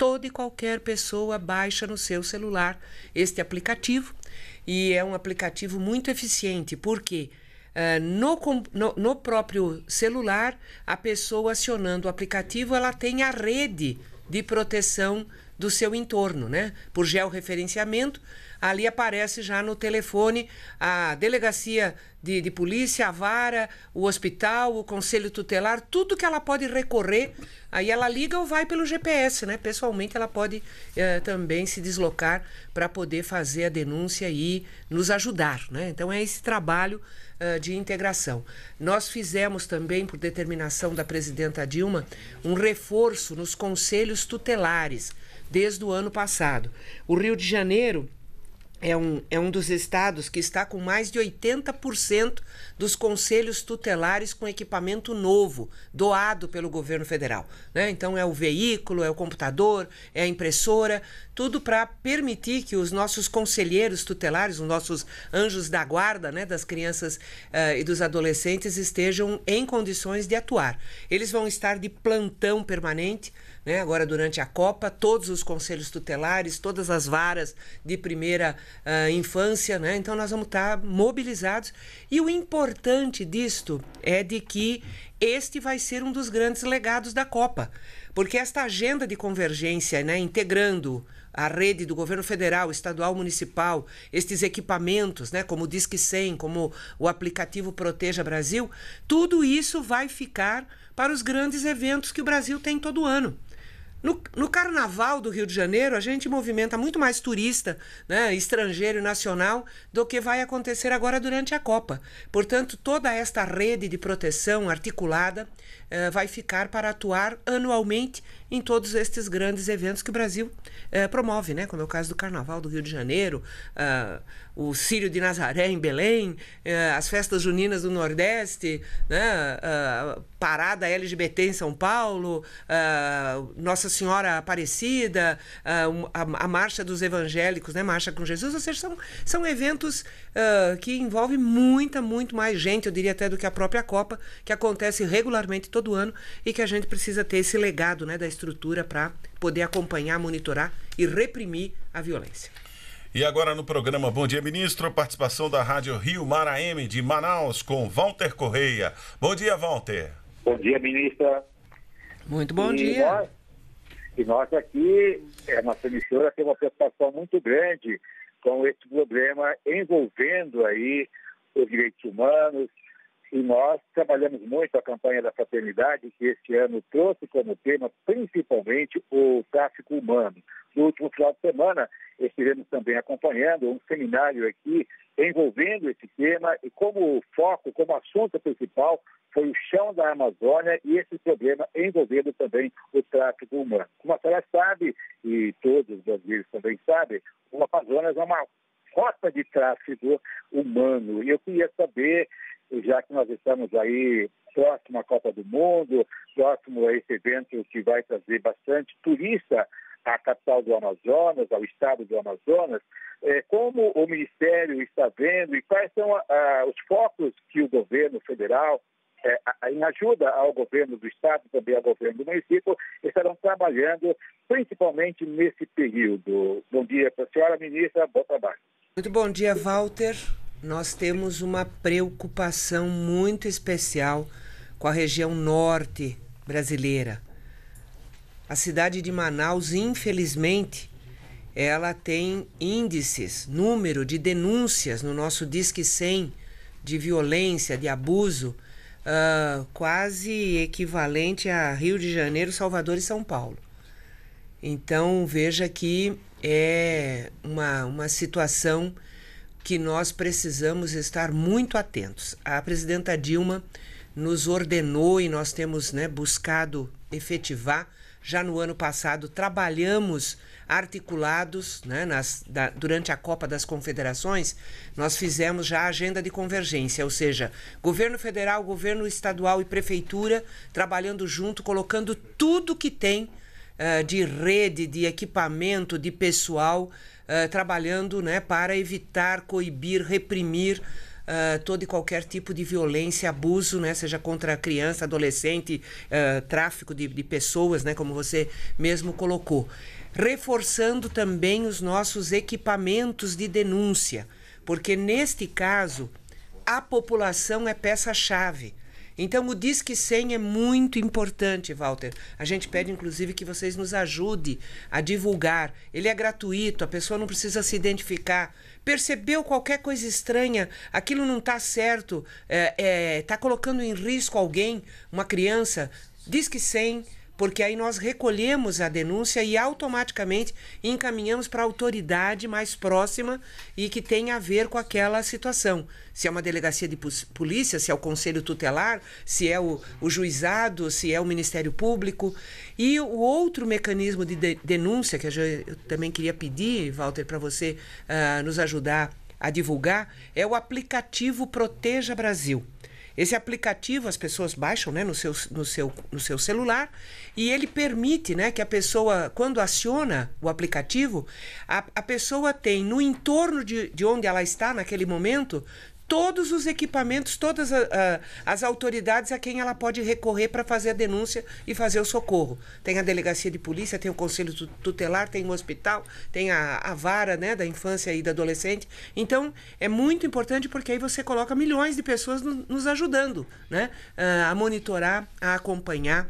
toda e qualquer pessoa baixa no seu celular este aplicativo e é um aplicativo muito eficiente, porque uh, no, no, no, próprio celular, a pessoa acionando o aplicativo, ela tem a rede de proteção do seu entorno, né? Por georreferenciamento, ali aparece já no telefone a delegacia de, de polícia, a vara, o hospital, o conselho tutelar, tudo que ela pode recorrer. Aí ela liga ou vai pelo GPS, né? Pessoalmente ela pode eh, também se deslocar para poder fazer a denúncia e nos ajudar, né? Então é esse trabalho eh, de integração. Nós fizemos também, por determinação da presidenta Dilma, um reforço nos conselhos tutelares desde o ano passado. O Rio de Janeiro é um, é um dos estados que está com mais de 80% dos conselhos tutelares com equipamento novo, doado pelo governo federal. Né? Então, é o veículo, é o computador, é a impressora, tudo para permitir que os nossos conselheiros tutelares, os nossos anjos da guarda né, das crianças uh, e dos adolescentes estejam em condições de atuar. Eles vão estar de plantão permanente né? agora durante a Copa, todos os conselhos tutelares, todas as varas de primeira uh, infância. Né? Então, nós vamos estar tá mobilizados. E o importante disto é de que este vai ser um dos grandes legados da Copa, porque esta agenda de convergência, né, integrando a rede do governo federal, estadual, municipal, estes equipamentos, né, como o Disque 100, como o aplicativo Proteja Brasil, tudo isso vai ficar para os grandes eventos que o Brasil tem todo ano. No, no, carnaval do Rio de Janeiro, a gente movimenta muito mais turista, né, estrangeiro e nacional, do que vai acontecer agora durante a Copa. Portanto, toda esta rede de proteção articulada eh, vai ficar para atuar anualmente em todos estes grandes eventos que o Brasil eh, promove, né? como é o caso do Carnaval do Rio de Janeiro, ah, o Círio de Nazaré em Belém, eh, as festas juninas do Nordeste, né? Ah, parada LGBT em São Paulo, ah, Nossa Senhora Aparecida, a, a, Marcha dos Evangélicos, né? Marcha com Jesus, ou seja, são, são eventos que envolvem muita, muito mais gente, eu diria até do que a própria Copa, que acontece regularmente todo ano e que a gente precisa ter esse legado né, da história estrutura para poder acompanhar, monitorar e reprimir a violência. E agora no programa Bom Dia Ministro, participação da Rádio Rio Mar AM de Manaus com Walter Correia. Bom dia, Walter. Bom dia, ministra. Muito bom e dia. Nós, e nós aqui, é, a nossa emissora tem uma preocupação muito grande com esse problema envolvendo aí os direitos humanos, e nós trabalhamos muito a campanha da fraternidade, que este ano trouxe como tema principalmente o tráfico humano. No último final de semana, estivemos também acompanhando um seminário aqui envolvendo esse tema e como foco, como assunto principal, foi o chão da Amazônia e esse problema envolvendo também o tráfico humano. Como a senhora sabe, e todos os brasileiros também sabem, o Amazonas é uma rota de tráfego humano. E eu queria saber, já que nós estamos aí próximo à Copa do Mundo, próximo a esse evento que vai trazer bastante turista à capital do Amazonas, ao estado do Amazonas, é, como o Ministério está vendo e quais são os focos que o governo federal, é, em ajuda ao governo do estado e também ao governo do município, estarão trabalhando principalmente nesse período. Bom dia para a senhora, ministra, bom trabalho. Muito bom dia, Walter. Nós temos uma preocupação muito especial com a região norte brasileira. A cidade de Manaus, infelizmente, ela tem índices, número de denúncias no nosso Disque 100 de violência, de abuso, uh, quase equivalente a Rio de Janeiro, Salvador e São Paulo. Então veja que é uma, uma situação que nós precisamos estar muito atentos. A presidenta Dilma nos ordenou e nós temos né, buscado efetivar. Já no ano passado trabalhamos articulados né, nas, da, durante a Copa das Confederações, nós fizemos já a agenda de convergência, ou seja, governo federal, governo estadual e prefeitura trabalhando junto, colocando tudo que tem eh, de rede, de equipamento, de pessoal uh, trabalhando né, para evitar, coibir, reprimir Uh, todo e qualquer tipo de violência, abuso, né, seja contra criança, adolescente, uh, tráfico de, de, pessoas, né, como você mesmo colocou. Reforçando também os nossos equipamentos de denúncia, porque neste caso a população é peça-chave. Então, o Disque 100 é muito importante, Walter. A gente pede, inclusive, que vocês nos ajudem a divulgar. Ele é gratuito, a pessoa não precisa se identificar. Percebeu qualquer coisa estranha, aquilo não está certo, está é, é, tá colocando em risco alguém, uma criança? Disque 100 porque aí nós recolhemos a denúncia e automaticamente encaminhamos para a autoridade mais próxima e que tem a ver com aquela situação. Se é uma delegacia de polícia, se é o conselho tutelar, se é o, o juizado, se é o Ministério Público. E o outro mecanismo de, de denúncia, que eu, também queria pedir, Walter, para você uh, nos ajudar a divulgar, é o aplicativo Proteja Brasil. Esse aplicativo as pessoas baixam né, no, seu, no, seu, no seu celular e ele permite né, que a pessoa, quando aciona o aplicativo, a, a pessoa tem no entorno de, de onde ela está naquele momento todos os equipamentos, todas a, a, as autoridades a quem ela pode recorrer para fazer a denúncia e fazer o socorro. Tem a delegacia de polícia, tem o conselho tutelar, tem o hospital, tem a, a vara né, da infância e da adolescente. Então, é muito importante porque aí você coloca milhões de pessoas no, nos ajudando né, a monitorar, a acompanhar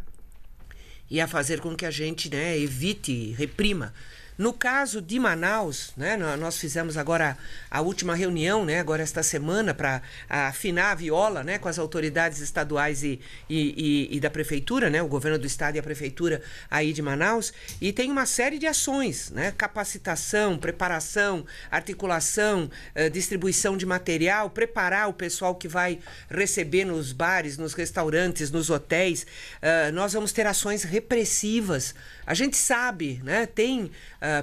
e a fazer com que a gente né, evite, reprima no caso de Manaus, né, nós fizemos agora a última reunião, né, agora esta semana, para afinar a viola né, com as autoridades estaduais e, e, e, e, da prefeitura, né, o governo do estado e a prefeitura aí de Manaus, e tem uma série de ações, né, capacitação, preparação, articulação, eh, distribuição de material, preparar o pessoal que vai receber nos bares, nos restaurantes, nos hotéis. Eh, nós vamos ter ações repressivas a gente sabe, né? Tem uh,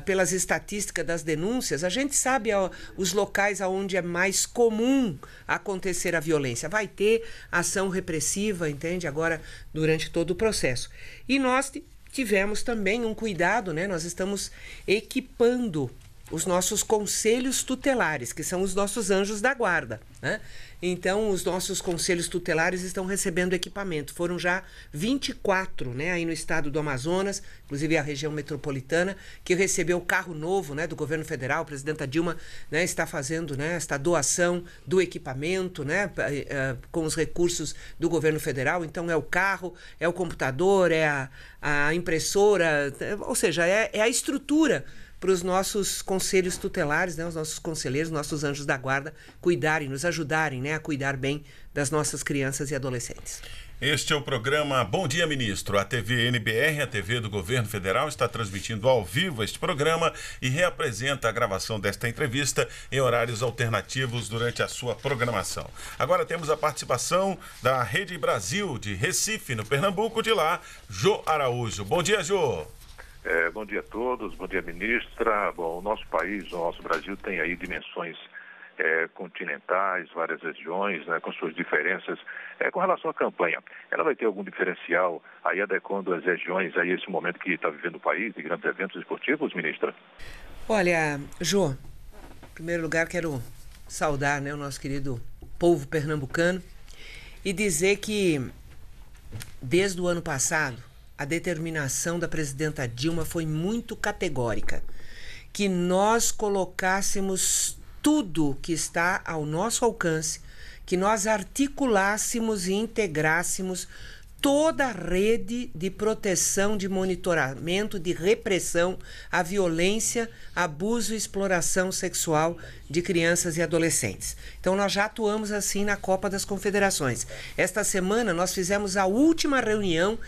pelas estatísticas das denúncias, a gente sabe os locais aonde é mais comum acontecer a violência. Vai ter ação repressiva, entende? Agora durante todo o processo. E nós tivemos também um cuidado, né? Nós estamos equipando os nossos conselhos tutelares, que são os nossos anjos da guarda, né? Então, os nossos conselhos tutelares estão recebendo equipamento. Foram já 24, né, aí no estado do Amazonas, inclusive a região metropolitana, que recebeu o carro novo, né, do governo federal. A presidenta Dilma, né, está fazendo, né, esta doação do equipamento, né, eh, eh, com os recursos do governo federal. Então, é o carro, é o computador, é a, a impressora, ou seja, é, é a estrutura para os nossos conselhos tutelares, né, os nossos conselheiros, nossos anjos da guarda, cuidarem, nos ajudarem né, a cuidar bem das nossas crianças e adolescentes. Este é o programa Bom Dia Ministro. A TV NBR, a TV do Governo Federal, está transmitindo ao vivo este programa e reapresenta a gravação desta entrevista em horários alternativos durante a sua programação. Agora temos a participação da Rede Brasil de Recife, no Pernambuco, de lá, Jô Araújo. Bom dia, Jô. É, bom dia a todos, bom dia, ministra. Bom, o nosso país, o nosso Brasil tem aí dimensões é, continentais, várias regiões, né, com suas diferenças. É, com relação à campanha, ela vai ter algum diferencial aí adequando as regiões a esse momento que está vivendo o país de grandes eventos esportivos, ministra? Olha, Jô, em primeiro lugar quero saudar né, o nosso querido povo pernambucano e dizer que desde o ano passado a determinação da presidenta Dilma foi muito categórica. Que nós colocássemos tudo que está ao nosso alcance, que nós articulássemos e integrássemos toda a rede de proteção, de monitoramento, de repressão à violência, abuso e exploração sexual de crianças e adolescentes. Então nós já atuamos assim na Copa das Confederações. Esta semana nós fizemos a última reunião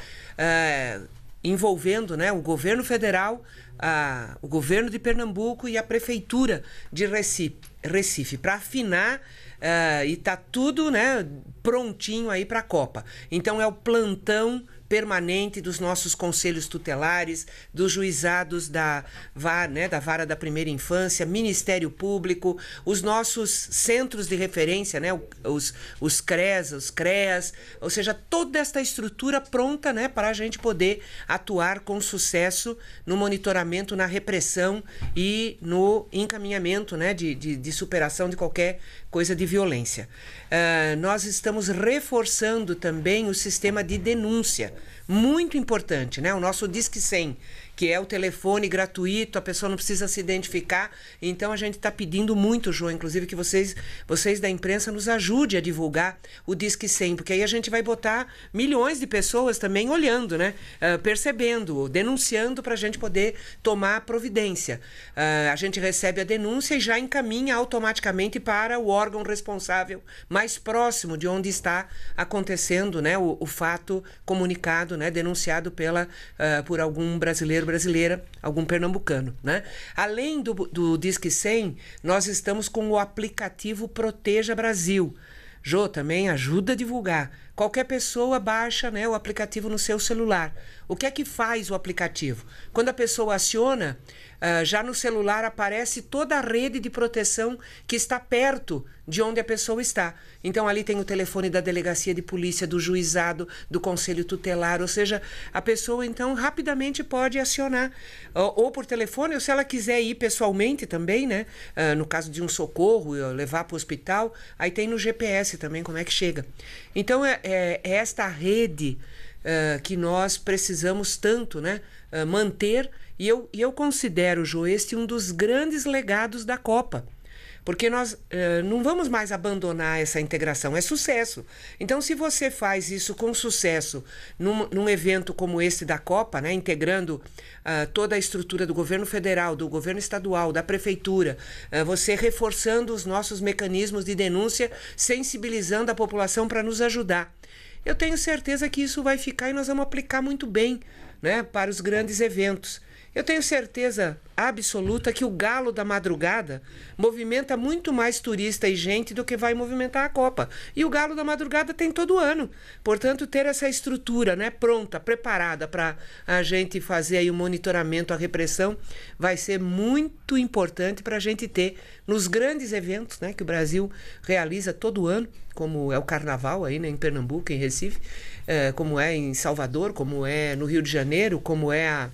eh, envolvendo né, o governo federal, a, o governo de Pernambuco e a prefeitura de Recife, Recife para afinar eh, e tá tudo né, prontinho aí para a Copa. Então é o plantão permanente dos nossos conselhos tutelares, dos juizados da VAR, né, da Vara da Primeira Infância, Ministério Público, os nossos centros de referência, né, os, os CRES, os CREAS, ou seja, toda esta estrutura pronta né, para a gente poder atuar com sucesso no monitoramento, na repressão e no encaminhamento né, de, de, de superação de qualquer coisa de violência. Uh, nós estamos reforçando também o sistema de denúncia muito importante, né? O nosso Disque 100, que é o telefone gratuito, a pessoa não precisa se identificar. Então a gente está pedindo muito, João, inclusive, que vocês, vocês da imprensa nos ajudem a divulgar o Disque 100, porque aí a gente vai botar milhões de pessoas também olhando, né? Uh, percebendo, denunciando para a gente poder tomar providência. Uh, a gente recebe a denúncia e já encaminha automaticamente para o órgão responsável mais próximo de onde está acontecendo né, o, o fato comunicado, né, denunciado pela, uh, por algum brasileiro brasileira, algum pernambucano. Né? Além do, do Disque 100, nós estamos com o aplicativo Proteja Brasil. Jô, também ajuda a divulgar. Qualquer pessoa baixa né, o aplicativo no seu celular. O que é que faz o aplicativo? Quando a pessoa aciona, uh, já no celular aparece toda a rede de proteção que está perto de onde a pessoa está. Então ali tem o telefone da delegacia de polícia, do juizado, do conselho tutelar, ou seja, a pessoa então rapidamente pode acionar ou, ou por telefone, ou se ela quiser ir pessoalmente também, né? Uh, no caso de um socorro, levar para o hospital, aí tem no GPS também como é que chega. Então é é, é, esta rede uh, que nós precisamos tanto né, uh, manter. E eu, e eu considero, Joeste, um dos grandes legados da Copa porque nós uh, não vamos mais abandonar essa integração, é sucesso. Então, se você faz isso com sucesso num, num evento como esse da Copa, né, integrando uh, toda a estrutura do governo federal, do governo estadual, da prefeitura, uh, você reforçando os nossos mecanismos de denúncia, sensibilizando a população para nos ajudar. Eu tenho certeza que isso vai ficar e nós vamos aplicar muito bem né, para os grandes eventos. Eu tenho certeza absoluta que o galo da madrugada movimenta muito mais turista e gente do que vai movimentar a Copa. E o galo da madrugada tem todo ano. Portanto, ter essa estrutura, né, pronta, preparada para a gente fazer aí o monitoramento, a repressão, vai ser muito importante para a gente ter nos grandes eventos, né, que o Brasil realiza todo ano, como é o Carnaval aí, né, em Pernambuco, em Recife, eh, como é em Salvador, como é no Rio de Janeiro, como é a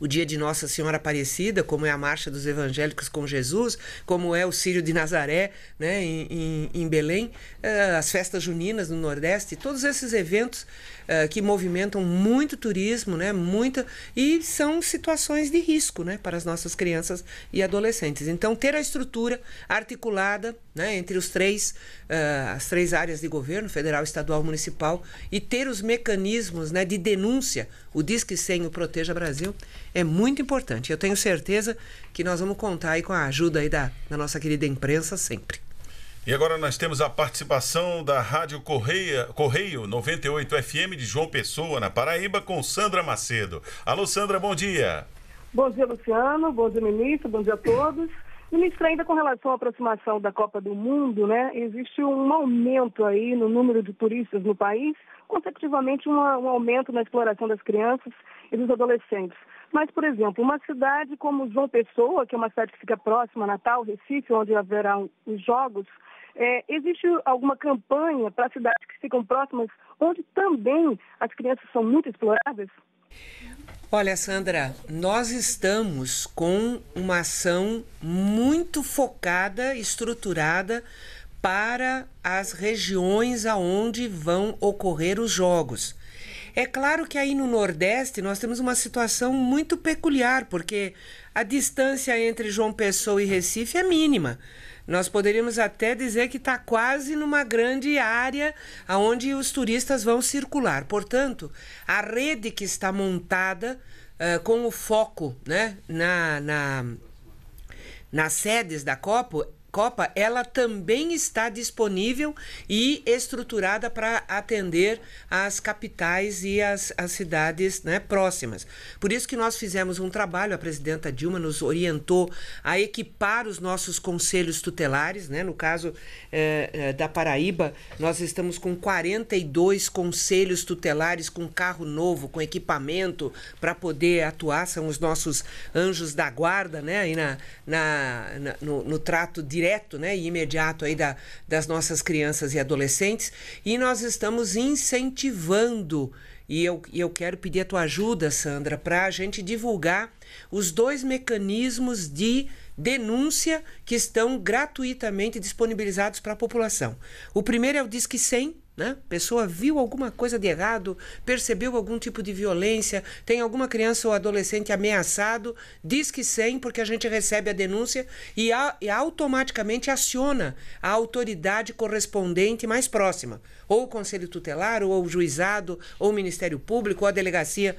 o dia de Nossa Senhora Aparecida, como é a marcha dos evangélicos com Jesus, como é o Círio de Nazaré né, em, em, em Belém, eh, as festas juninas no Nordeste, todos esses eventos eh, que movimentam muito turismo, né? Muita e são situações de risco, né, para as nossas crianças e adolescentes. Então ter a estrutura articulada, né, entre os três uh, as três áreas de governo, federal, estadual, municipal e ter os mecanismos, né, de denúncia, o Disque 100, o Proteja Brasil, é muito importante. Eu tenho certeza que nós vamos contar aí com a ajuda aí da, da nossa querida imprensa sempre. E agora nós temos a participação da Rádio Correia, Correio 98 FM de João Pessoa, na Paraíba, com Sandra Macedo. Alô, Sandra, bom dia. Bom dia, Luciano. Bom dia, ministro. Bom dia a todos. Ministro, ainda com relação à aproximação da Copa do Mundo, né, existe um aumento aí no número de turistas no país, consecutivamente uma, um aumento na exploração das crianças e dos adolescentes. Mas, por exemplo, uma cidade como João Pessoa, que é uma cidade que fica próxima a Natal, Recife, onde haverá os jogos, é, existe alguma campanha para cidades que ficam próximas, onde também as crianças são muito exploradas? Olha, Sandra, nós estamos com uma ação muito focada, estruturada para as regiões aonde vão ocorrer os jogos. É claro que aí no Nordeste nós temos uma situação muito peculiar, porque a distância entre João Pessoa e Recife é mínima. Nós poderíamos até dizer que está quase numa grande área onde os turistas vão circular. Portanto, a rede que está montada uh, com o foco né, na, na nas sedes da copo Copa, ela também está disponível e estruturada para atender as capitais e as, as cidades né, próximas. Por isso que nós fizemos um trabalho, a presidenta Dilma nos orientou a equipar os nossos conselhos tutelares, né? no caso eh, eh, da Paraíba, nós estamos com 42 conselhos tutelares com carro novo, com equipamento para poder atuar, são os nossos anjos da guarda, né? aí na, na, na no, no trato direto direto né, e imediato aí da, das nossas crianças e adolescentes e nós estamos incentivando. E eu, e eu quero pedir a tua ajuda, Sandra, para a gente divulgar os dois mecanismos de denúncia que estão gratuitamente disponibilizados para a população. O primeiro é o Disque 100, né? Pessoa viu alguma coisa de errado, percebeu algum tipo de violência, tem alguma criança ou adolescente ameaçado, diz que sim porque a gente recebe a denúncia e, a, e automaticamente aciona a autoridade correspondente mais próxima, ou o conselho tutelar, ou o juizado, ou o Ministério Público, ou a delegacia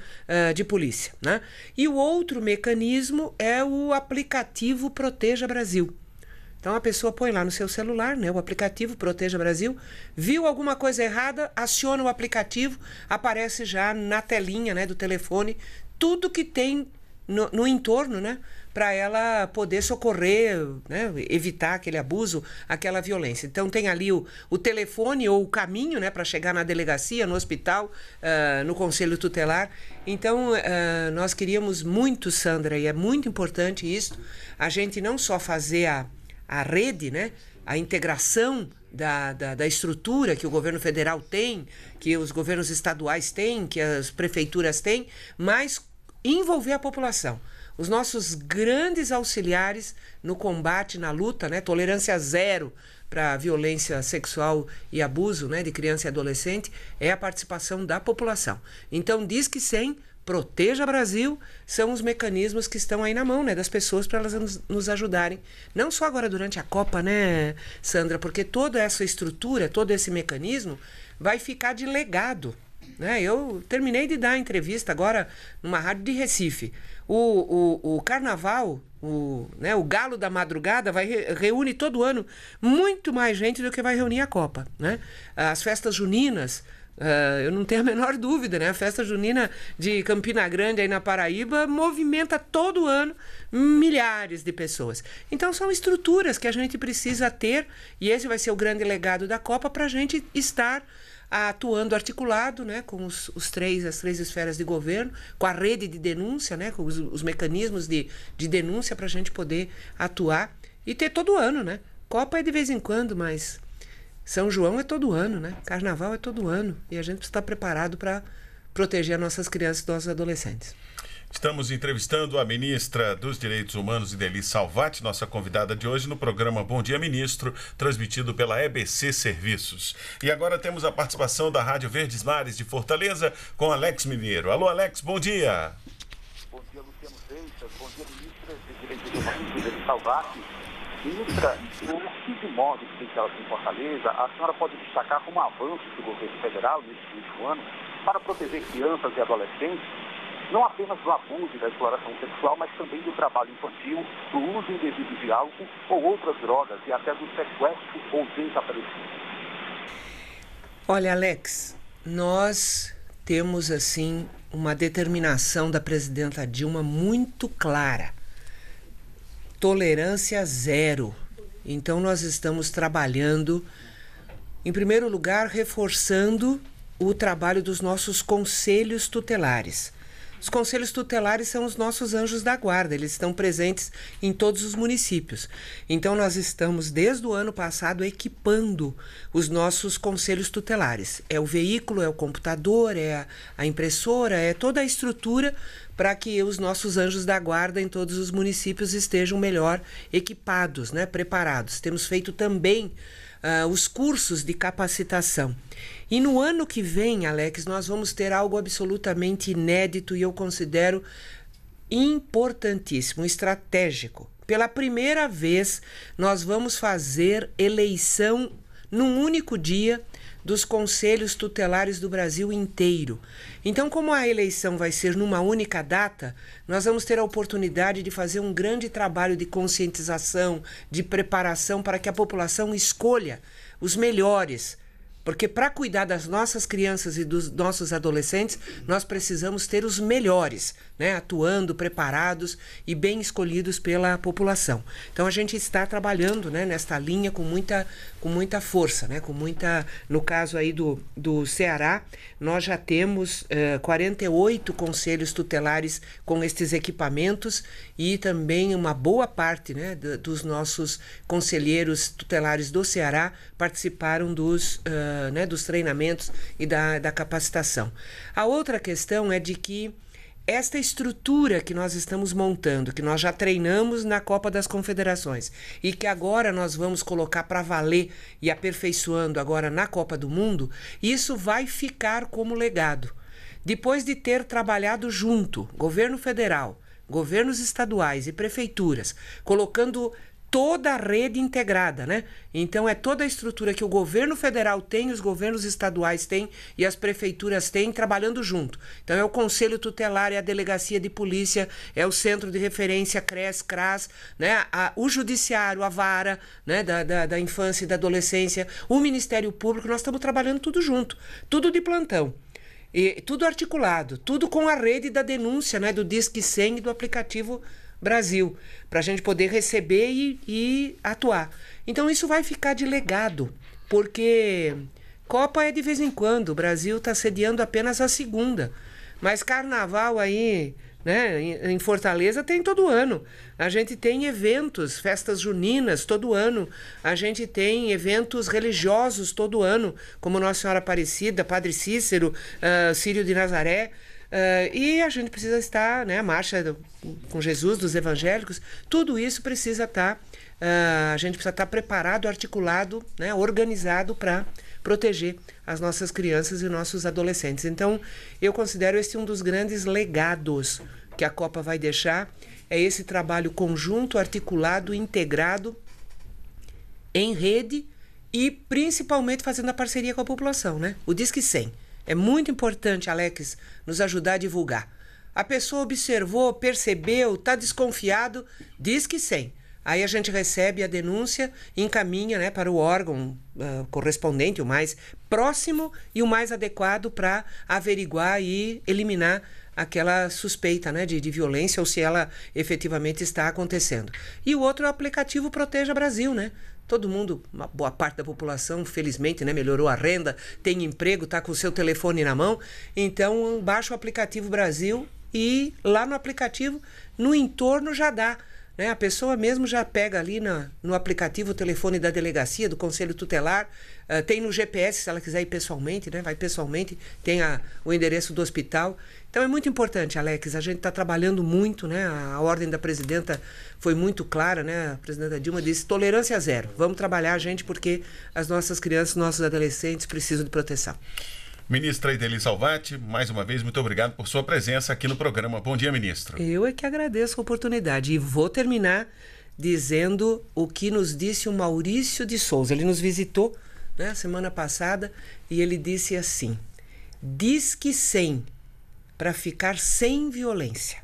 uh, de polícia. Né? E o outro mecanismo é o aplicativo Proteja Brasil. Então a pessoa põe lá no seu celular, né, o aplicativo Proteja Brasil, viu alguma coisa errada, aciona o aplicativo, aparece já na telinha, né, do telefone, tudo que tem no, no entorno, né, para ela poder socorrer, né, evitar aquele abuso, aquela violência. Então tem ali o, o telefone ou o caminho, né, para chegar na delegacia, no hospital, uh, no conselho tutelar. Então uh, nós queríamos muito, Sandra, e é muito importante isso, a gente não só fazer a a rede, né? a integração da, da, da, estrutura que o governo federal tem, que os governos estaduais têm, que as prefeituras têm, mas envolver a população. Os nossos grandes auxiliares no combate, na luta, né? tolerância zero para violência sexual e abuso né? de criança e adolescente é a participação da população. Então, diz que sem Proteja Brasil são os mecanismos que estão aí na mão né, das pessoas para elas nos, ajudarem. Não só agora durante a Copa, né, Sandra? Porque toda essa estrutura, todo esse mecanismo vai ficar de legado. Né? Eu terminei de dar entrevista agora numa rádio de Recife. O, o, o carnaval, o, né, o galo da madrugada, vai reúne todo ano muito mais gente do que vai reunir a Copa. Né? As festas juninas Uh, eu não tenho a menor dúvida, né? A festa junina de Campina Grande aí na Paraíba movimenta todo ano milhares de pessoas. Então são estruturas que a gente precisa ter e esse vai ser o grande legado da Copa para a gente estar atuando articulado, né, com os, os, três as três esferas de governo, com a rede de denúncia, né, com os, os mecanismos de, de denúncia para a gente poder atuar e ter todo ano, né? Copa é de vez em quando, mas são João é todo ano, né? Carnaval é todo ano. E a gente precisa estar preparado para proteger nossas crianças e nossos adolescentes. Estamos entrevistando a ministra dos Direitos Humanos, Ideli Salvati, nossa convidada de hoje no programa Bom Dia Ministro, transmitido pela EBC Serviços. E agora temos a participação da Rádio Verdes Mares de Fortaleza com Alex Mineiro. Alô, Alex, bom dia. Bom dia, Luciano Seixas. Bom dia, ministra dos Direitos Humanos, Ideli Salvati ministra, tipo de modo que tem ela em Fortaleza, a senhora pode destacar como avanço do governo federal neste último ano para proteger crianças e adolescentes, não apenas do abuso e da exploração sexual, mas também do trabalho infantil, do uso indevido de álcool ou outras drogas e até do sequestro ou desaparecimento. Olha, Alex, nós temos assim uma determinação da presidenta Dilma muito clara tolerância zero. Então, nós estamos trabalhando, em primeiro lugar, reforçando o trabalho dos nossos conselhos tutelares. Os conselhos tutelares são os nossos anjos da guarda, eles estão presentes em todos os municípios. Então, nós estamos, desde o ano passado, equipando os nossos conselhos tutelares. É o veículo, é o computador, é a impressora, é toda a estrutura para que os nossos anjos da guarda em todos os municípios estejam melhor equipados, né, preparados. Temos feito também uh, os cursos de capacitação. E no ano que vem, Alex, nós vamos ter algo absolutamente inédito e eu considero importantíssimo, estratégico. Pela primeira vez, nós vamos fazer eleição num único dia dos conselhos tutelares do Brasil inteiro. Então, como a eleição vai ser numa única data, nós vamos ter a oportunidade de fazer um grande trabalho de conscientização, de preparação para que a população escolha os melhores. Porque para cuidar das nossas crianças e dos nossos adolescentes, nós precisamos ter os melhores, né? atuando, preparados e bem escolhidos pela população. Então a gente está trabalhando né, nesta linha com muita com muita força, né? com muita. No caso aí do, do Ceará, nós já temos uh, eh, 48 conselhos tutelares com estes equipamentos e também uma boa parte né, dos nossos conselheiros tutelares do Ceará participaram dos, uh, né, dos treinamentos e da, da capacitação. A outra questão é de que esta estrutura que nós estamos montando, que nós já treinamos na Copa das Confederações e que agora nós vamos colocar para valer e aperfeiçoando agora na Copa do Mundo, isso vai ficar como legado. Depois de ter trabalhado junto, governo federal, governos estaduais e prefeituras, colocando toda a rede integrada, né? Então é toda a estrutura que o governo federal tem, os governos estaduais têm e as prefeituras têm trabalhando junto. Então é o Conselho Tutelar, é a Delegacia de Polícia, é o Centro de Referência CRES, CRAS, né? A, o Judiciário, a Vara, né? Da, da, da Infância e da Adolescência, o Ministério Público, nós estamos trabalhando tudo junto, tudo de plantão. E tudo articulado, tudo com a rede da denúncia, né? Do Disque 100 e do aplicativo Brasil, para a gente poder receber e, e atuar. Então isso vai ficar de legado, porque Copa é de vez em quando, o Brasil está sediando apenas a segunda. Mas carnaval aí, né, em Fortaleza tem todo ano. A gente tem eventos, festas juninas todo ano. A gente tem eventos religiosos todo ano, como Nossa Senhora Aparecida, Padre Cícero, uh, Círio de Nazaré. Uh, e a gente precisa estar, né, a marcha do, com Jesus dos evangélicos, tudo isso precisa tá, estar, uh, a gente precisa estar tá preparado, articulado, né, organizado para proteger as nossas crianças e nossos adolescentes. Então, eu considero esse um dos grandes legados que a Copa vai deixar, é esse trabalho conjunto, articulado, integrado, em rede e principalmente fazendo a parceria com a população, né? O Disque 100 é muito importante, Alex, nos ajudar a divulgar. A pessoa observou, percebeu, está desconfiado, diz que sim. Aí a gente recebe a denúncia, encaminha né, para o órgão uh, correspondente, o mais próximo e o mais adequado para averiguar e eliminar aquela suspeita né, de, de violência ou se ela efetivamente está acontecendo. E o outro é o aplicativo Proteja Brasil, né? Todo mundo, uma boa parte da população, felizmente, né, melhorou a renda, tem emprego, está com o seu telefone na mão. Então, baixa o aplicativo Brasil e lá no aplicativo, no entorno já dá. Né? A pessoa mesmo já pega ali na, no aplicativo o telefone da delegacia, do conselho tutelar, uh, tem no GPS, se ela quiser ir pessoalmente, né? vai pessoalmente, tem a, o endereço do hospital. Então é muito importante, Alex, a gente está trabalhando muito, né? A, a, ordem da presidenta foi muito clara, né? A presidenta Dilma disse tolerância zero. Vamos trabalhar, gente, porque as nossas crianças, nossos adolescentes precisam de proteção. Ministra Ideli Salvati, mais uma vez, muito obrigado por sua presença aqui no programa. Bom dia, ministra. Eu é que agradeço a oportunidade e vou terminar dizendo o que nos disse o Maurício de Souza. Ele nos visitou né, semana passada e ele disse assim: diz que sem para ficar sem violência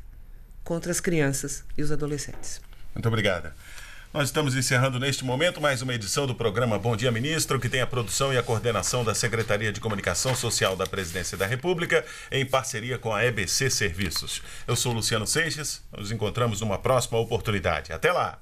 contra as crianças e os adolescentes. Muito obrigada. Nós estamos encerrando neste momento mais uma edição do programa Bom Dia Ministro, que tem a produção e a coordenação da Secretaria de Comunicação Social da Presidência da República, em parceria com a EBC Serviços. Eu sou Luciano Seixas, nos encontramos numa próxima oportunidade. Até lá!